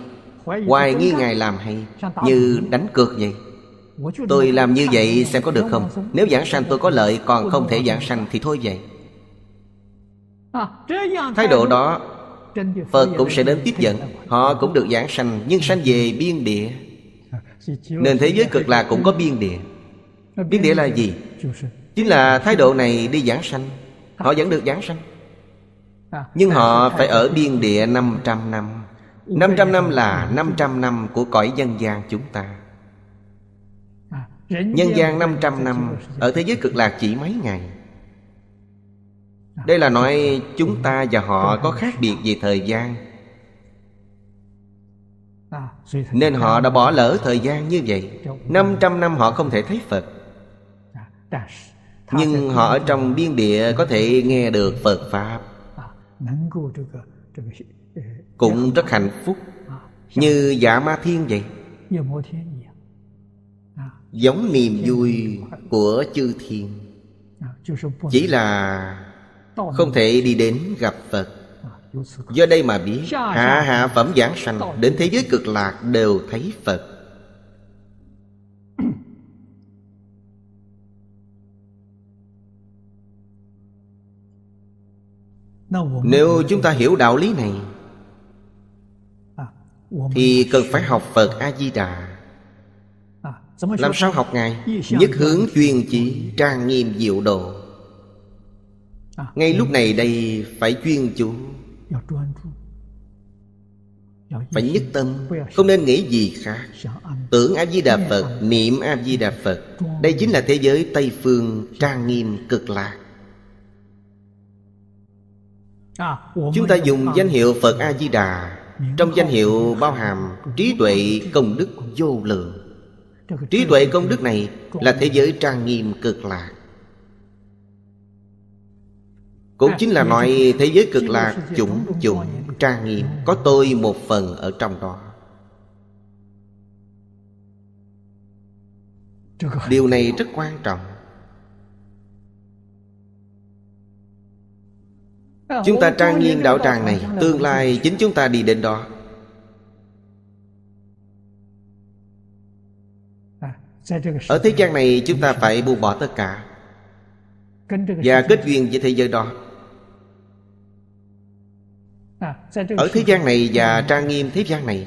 hoài nghi ngài làm hay như đánh cược vậy tôi làm như vậy xem có được không nếu giảng sanh tôi có lợi còn không thể giảng sanh thì thôi vậy à, thái độ đó phật cũng sẽ đến tiếp dẫn họ cũng được giảng sanh nhưng sanh về biên địa nên thế giới cực lạc cũng có biên địa biên địa là gì chính là thái độ này đi giảng sanh Họ vẫn được giảng sanh à, Nhưng họ phải ở biên địa 500 năm 500 năm là 500 năm của cõi dân gian chúng ta à, Nhân gian 500 năm Ở thế giới cực lạc chỉ mấy ngày Đây là à, nói chúng ta và họ dạ. có khác biệt về thời gian Nên họ đã bỏ lỡ thời gian như vậy 500 năm họ không thể thấy Phật nhưng họ ở trong biên địa có thể nghe được phật pháp à, à, à, cũng rất hạnh phúc dạ. như giả dạ ma thiên vậy dạ giống niềm vui của chư thiên chỉ là không thể đi đến gặp phật do đây mà biết hạ hạ phẩm giảng sanh đến thế giới cực lạc đều thấy phật nếu chúng ta hiểu đạo lý này à, thì cần phải học phật a di đà à, làm sao học ngài nhất hướng chuyên chỉ trang nghiêm diệu độ à, ngay lúc này đây phải chuyên chủ dạ, dạ, phải nhất tâm không nên nghĩ gì khác dạ, tưởng a di đà phật niệm a di đà phật đây chính là thế giới tây phương trang nghiêm cực lạc À, chúng ta dùng danh hiệu phật a di đà trong danh hiệu bao hàm trí tuệ công đức vô lượng trí tuệ công đức này là thế giới trang nghiêm cực lạc cũng à, chính là nói thế giới cực lạc chủng chủng trang nghiêm có tôi một phần ở trong đó điều này rất quan trọng Ờ, chúng ta trang nghiêm đạo tràng này Tương lai chính chúng ta đi đến đó à, Ở thế gian này chúng ta phải buông bỏ tất cả Và kết duyên với thế giới đó à, Ở thế gian này và trang nghiêm thế gian này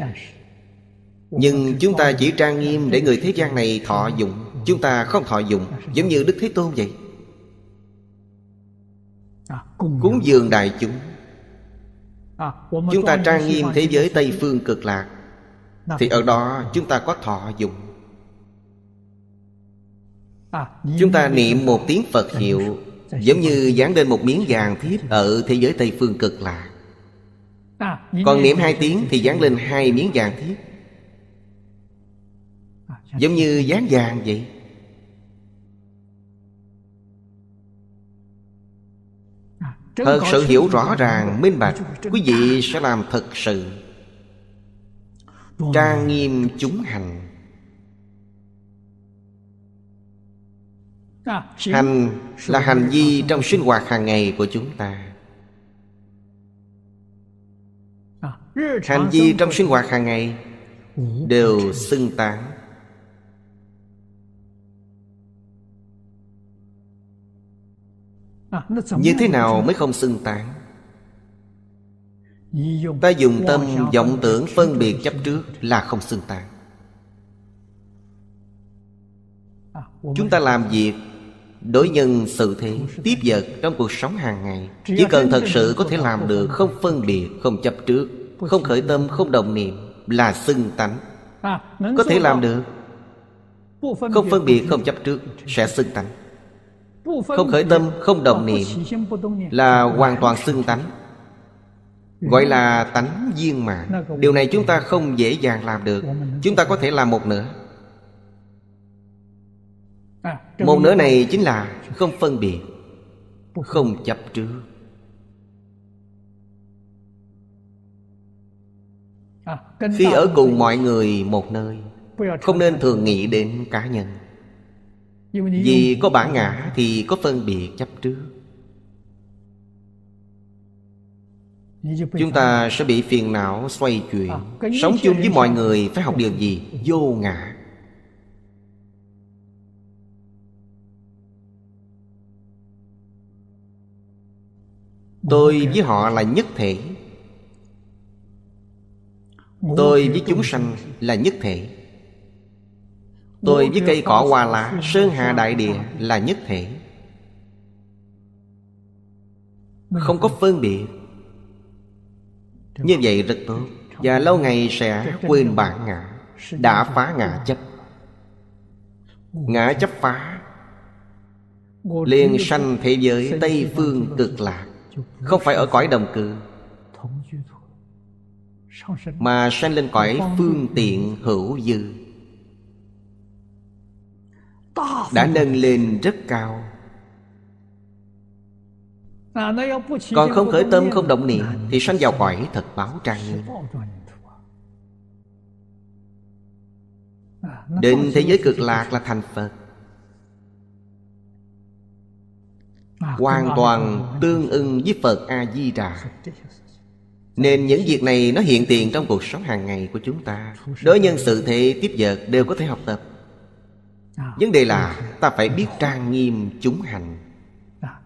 Nhưng chúng ta chỉ trang nghiêm để người thế gian này thọ dụng Chúng ta không thọ dụng Giống như Đức Thế Tôn vậy À, cúng dường đại chúng à, chúng ta trang nghiêm thế giới tây phương cực lạc thì ở đó chúng ta có thọ dụng à, chúng ta niệm một tiếng phật hiệu giống như dán lên một miếng vàng thiếp ở thế giới tây phương cực lạc còn niệm hai tiếng thì dán lên hai miếng vàng thiếp giống như dán vàng vậy Thật sự hiểu rõ ràng, minh bạch Quý vị sẽ làm thật sự Trang nghiêm chúng hành Hành là hành vi trong sinh hoạt hàng ngày của chúng ta Hành vi trong sinh hoạt hàng ngày Đều xưng tán À, Như thế nào mới không xưng tán Ta dùng tâm vọng tưởng phân biệt chấp trước là không xưng tán à, Chúng ta làm việc Đối nhân sự thế Tiếp vật trong cuộc sống hàng ngày Chỉ cần thật sự có thể làm được Không phân biệt, không chấp trước Không khởi tâm, không đồng niệm Là xưng tánh à, Có thể làm được Không phân biệt, không chấp trước Sẽ xưng tánh không khởi tâm, không đồng niệm Là hoàn toàn xưng tánh Gọi là tánh viên mạng Điều này chúng ta không dễ dàng làm được Chúng ta có thể làm một nửa à, Một nửa này chính là không phân biệt Không chấp trước à, Khi ở cùng mọi người một nơi Không nên thường nghĩ đến cá nhân vì có bản ngã thì có phân biệt chấp trước Chúng ta sẽ bị phiền não xoay chuyển à, Sống chung với mọi người phải học điều gì? Vô ngã Tôi với họ là nhất thể Tôi với chúng sanh là nhất thể Tôi với cây cỏ hoa lá Sơn Hà Đại Địa là nhất thể Không có phân biệt Như vậy rất tốt Và lâu ngày sẽ quên bản ngã Đã phá ngã chấp Ngã chấp phá liền sanh thế giới Tây Phương cực lạc Không phải ở cõi đồng cư Mà sanh lên cõi phương tiện hữu dư đã nâng lên rất cao à, còn không khởi tâm không động niệm Thì sanh vào cõi thật báo trang nghiêm à, Đến thế giới cực lạc là thành Phật à, Hoàn toàn tương ưng với Phật A-di-đà Nên những việc này nó hiện tiền trong cuộc sống hàng ngày của chúng ta Đối nhân sự thế tiếp vật đều có thể học tập Dạ. vấn đề là dạ. ta phải biết trang nghiêm chúng hành dạ,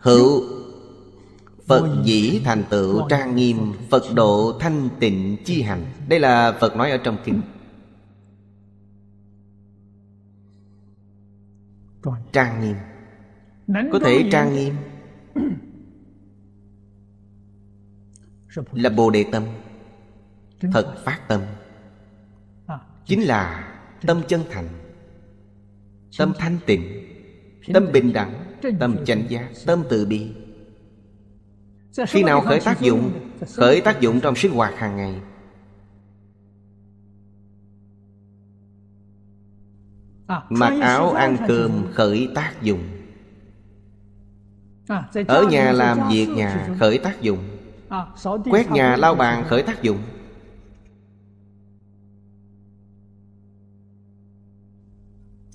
hữu Phật dĩ thành tựu trang nghiêm Phật độ thanh tịnh chi hành Đây là Phật nói ở trong kinh Trang nghiêm Có thể trang nghiêm Là Bồ Đề Tâm Thật phát tâm à, Chính là tâm chân thành tâm thanh tịnh tâm bình đẳng tâm chánh giác tâm từ bi khi nào khởi tác dụng khởi tác dụng trong sinh hoạt hàng ngày mặc áo ăn cơm khởi tác dụng ở nhà làm việc nhà khởi tác dụng quét nhà lao bàn khởi tác dụng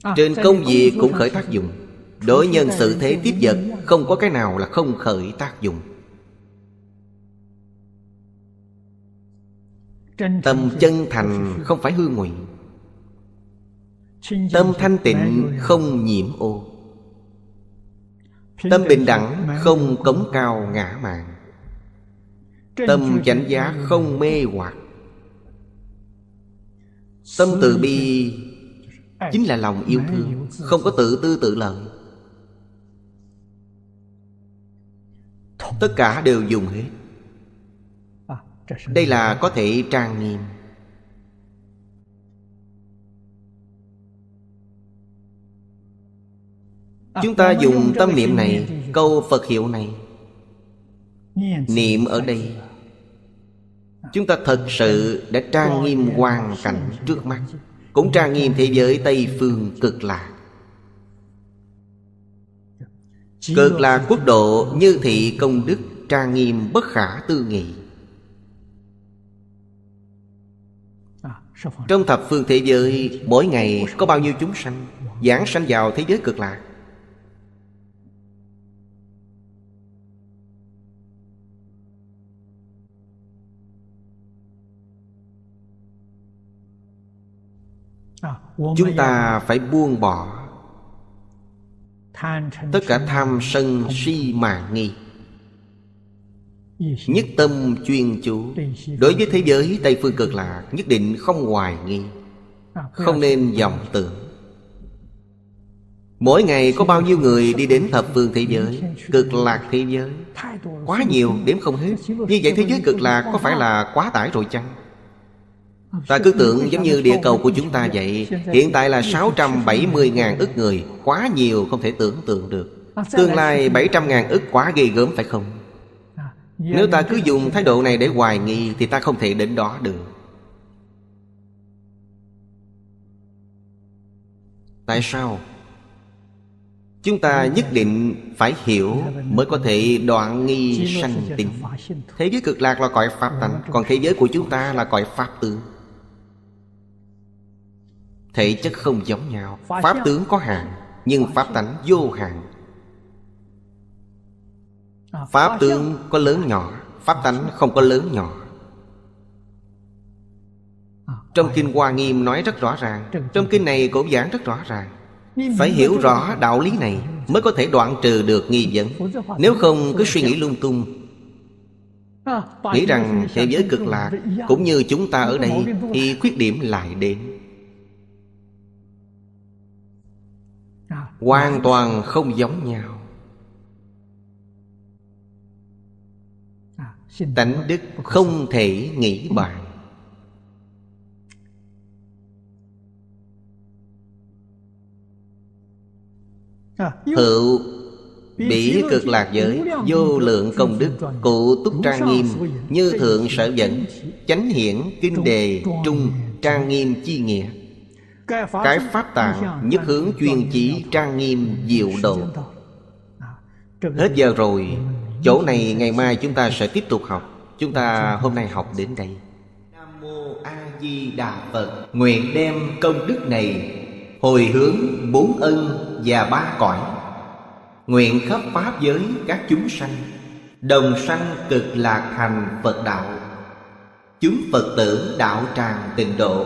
À, Trên công việc cũng khởi tác dụng Đối nhân sự thế tiếp vật Không có cái nào là không khởi tác dụng Tâm chân thành không phải hư ngụy Tâm thanh tịnh không nhiễm ô Tâm bình đẳng không cống cao ngã mạn Tâm chánh giá không mê hoặc Tâm từ bi chính là lòng yêu thương không có tự tư tự lợi tất cả đều dùng hết đây là có thể trang nghiêm chúng ta dùng tâm niệm này câu phật hiệu này niệm ở đây chúng ta thật sự đã trang nghiêm hoàn cảnh trước mắt cũng trang nghiêm thế giới tây phương cực lạc cực lạc quốc độ như thị công đức trang nghiêm bất khả tư nghị à, trong thập phương thế giới mỗi ngày có bao nhiêu chúng sanh giảng sanh vào thế giới cực lạc À, chúng ta phải buông bỏ tất cả tham sân si mà nghi nhất tâm chuyên chú đối với thế giới tây phương cực lạc nhất định không hoài nghi à, không nên vọng tưởng mỗi ngày có bao nhiêu người đi đến thập phương thế giới cực lạc thế giới quá nhiều đếm không hết như vậy thế giới cực lạc có phải là quá tải rồi chăng Ta cứ tưởng giống như địa cầu của chúng ta vậy Hiện tại là 670.000 ức người Quá nhiều không thể tưởng tượng được Tương lai 700.000 ức quá ghê gớm phải không Nếu ta cứ dùng thái độ này để hoài nghi Thì ta không thể đến đó được Tại sao Chúng ta nhất định phải hiểu Mới có thể đoạn nghi sanh tình Thế giới cực lạc là cõi pháp tánh Còn thế giới của chúng ta là cõi pháp tướng Thể chất không giống nhau Pháp tướng có hạn Nhưng pháp tánh vô hạn à, Pháp tướng có lớn nhỏ Pháp tánh không có lớn nhỏ à, Trong Kinh Hoa Nghiêm nói rất rõ ràng Trong Kinh này cũng giảng rất rõ ràng Phải hiểu rõ đạo lý này Mới có thể đoạn trừ được nghi vấn Nếu không cứ suy nghĩ lung tung à, Nghĩ rằng thế giới cực lạc dạ. Cũng như chúng ta ở đây Thì khuyết điểm lại đến hoàn toàn không giống nhau tánh đức không thể nghĩ bàn hữu bỉ cực lạc giới vô lượng công đức cụ túc trang nghiêm như thượng sở dẫn chánh hiển kinh đề trung trang nghiêm chi nghĩa cái pháp tạng nhất hướng chuyên chỉ trang nghiêm diệu độ Hết giờ rồi Chỗ này ngày mai chúng ta sẽ tiếp tục học Chúng ta hôm nay học đến đây Nam Mô A Di Đà Phật Nguyện đem công đức này Hồi hướng bốn ân và ba cõi Nguyện khắp pháp giới các chúng sanh Đồng sanh cực lạc thành Phật đạo Chúng Phật tử đạo tràng tịnh độ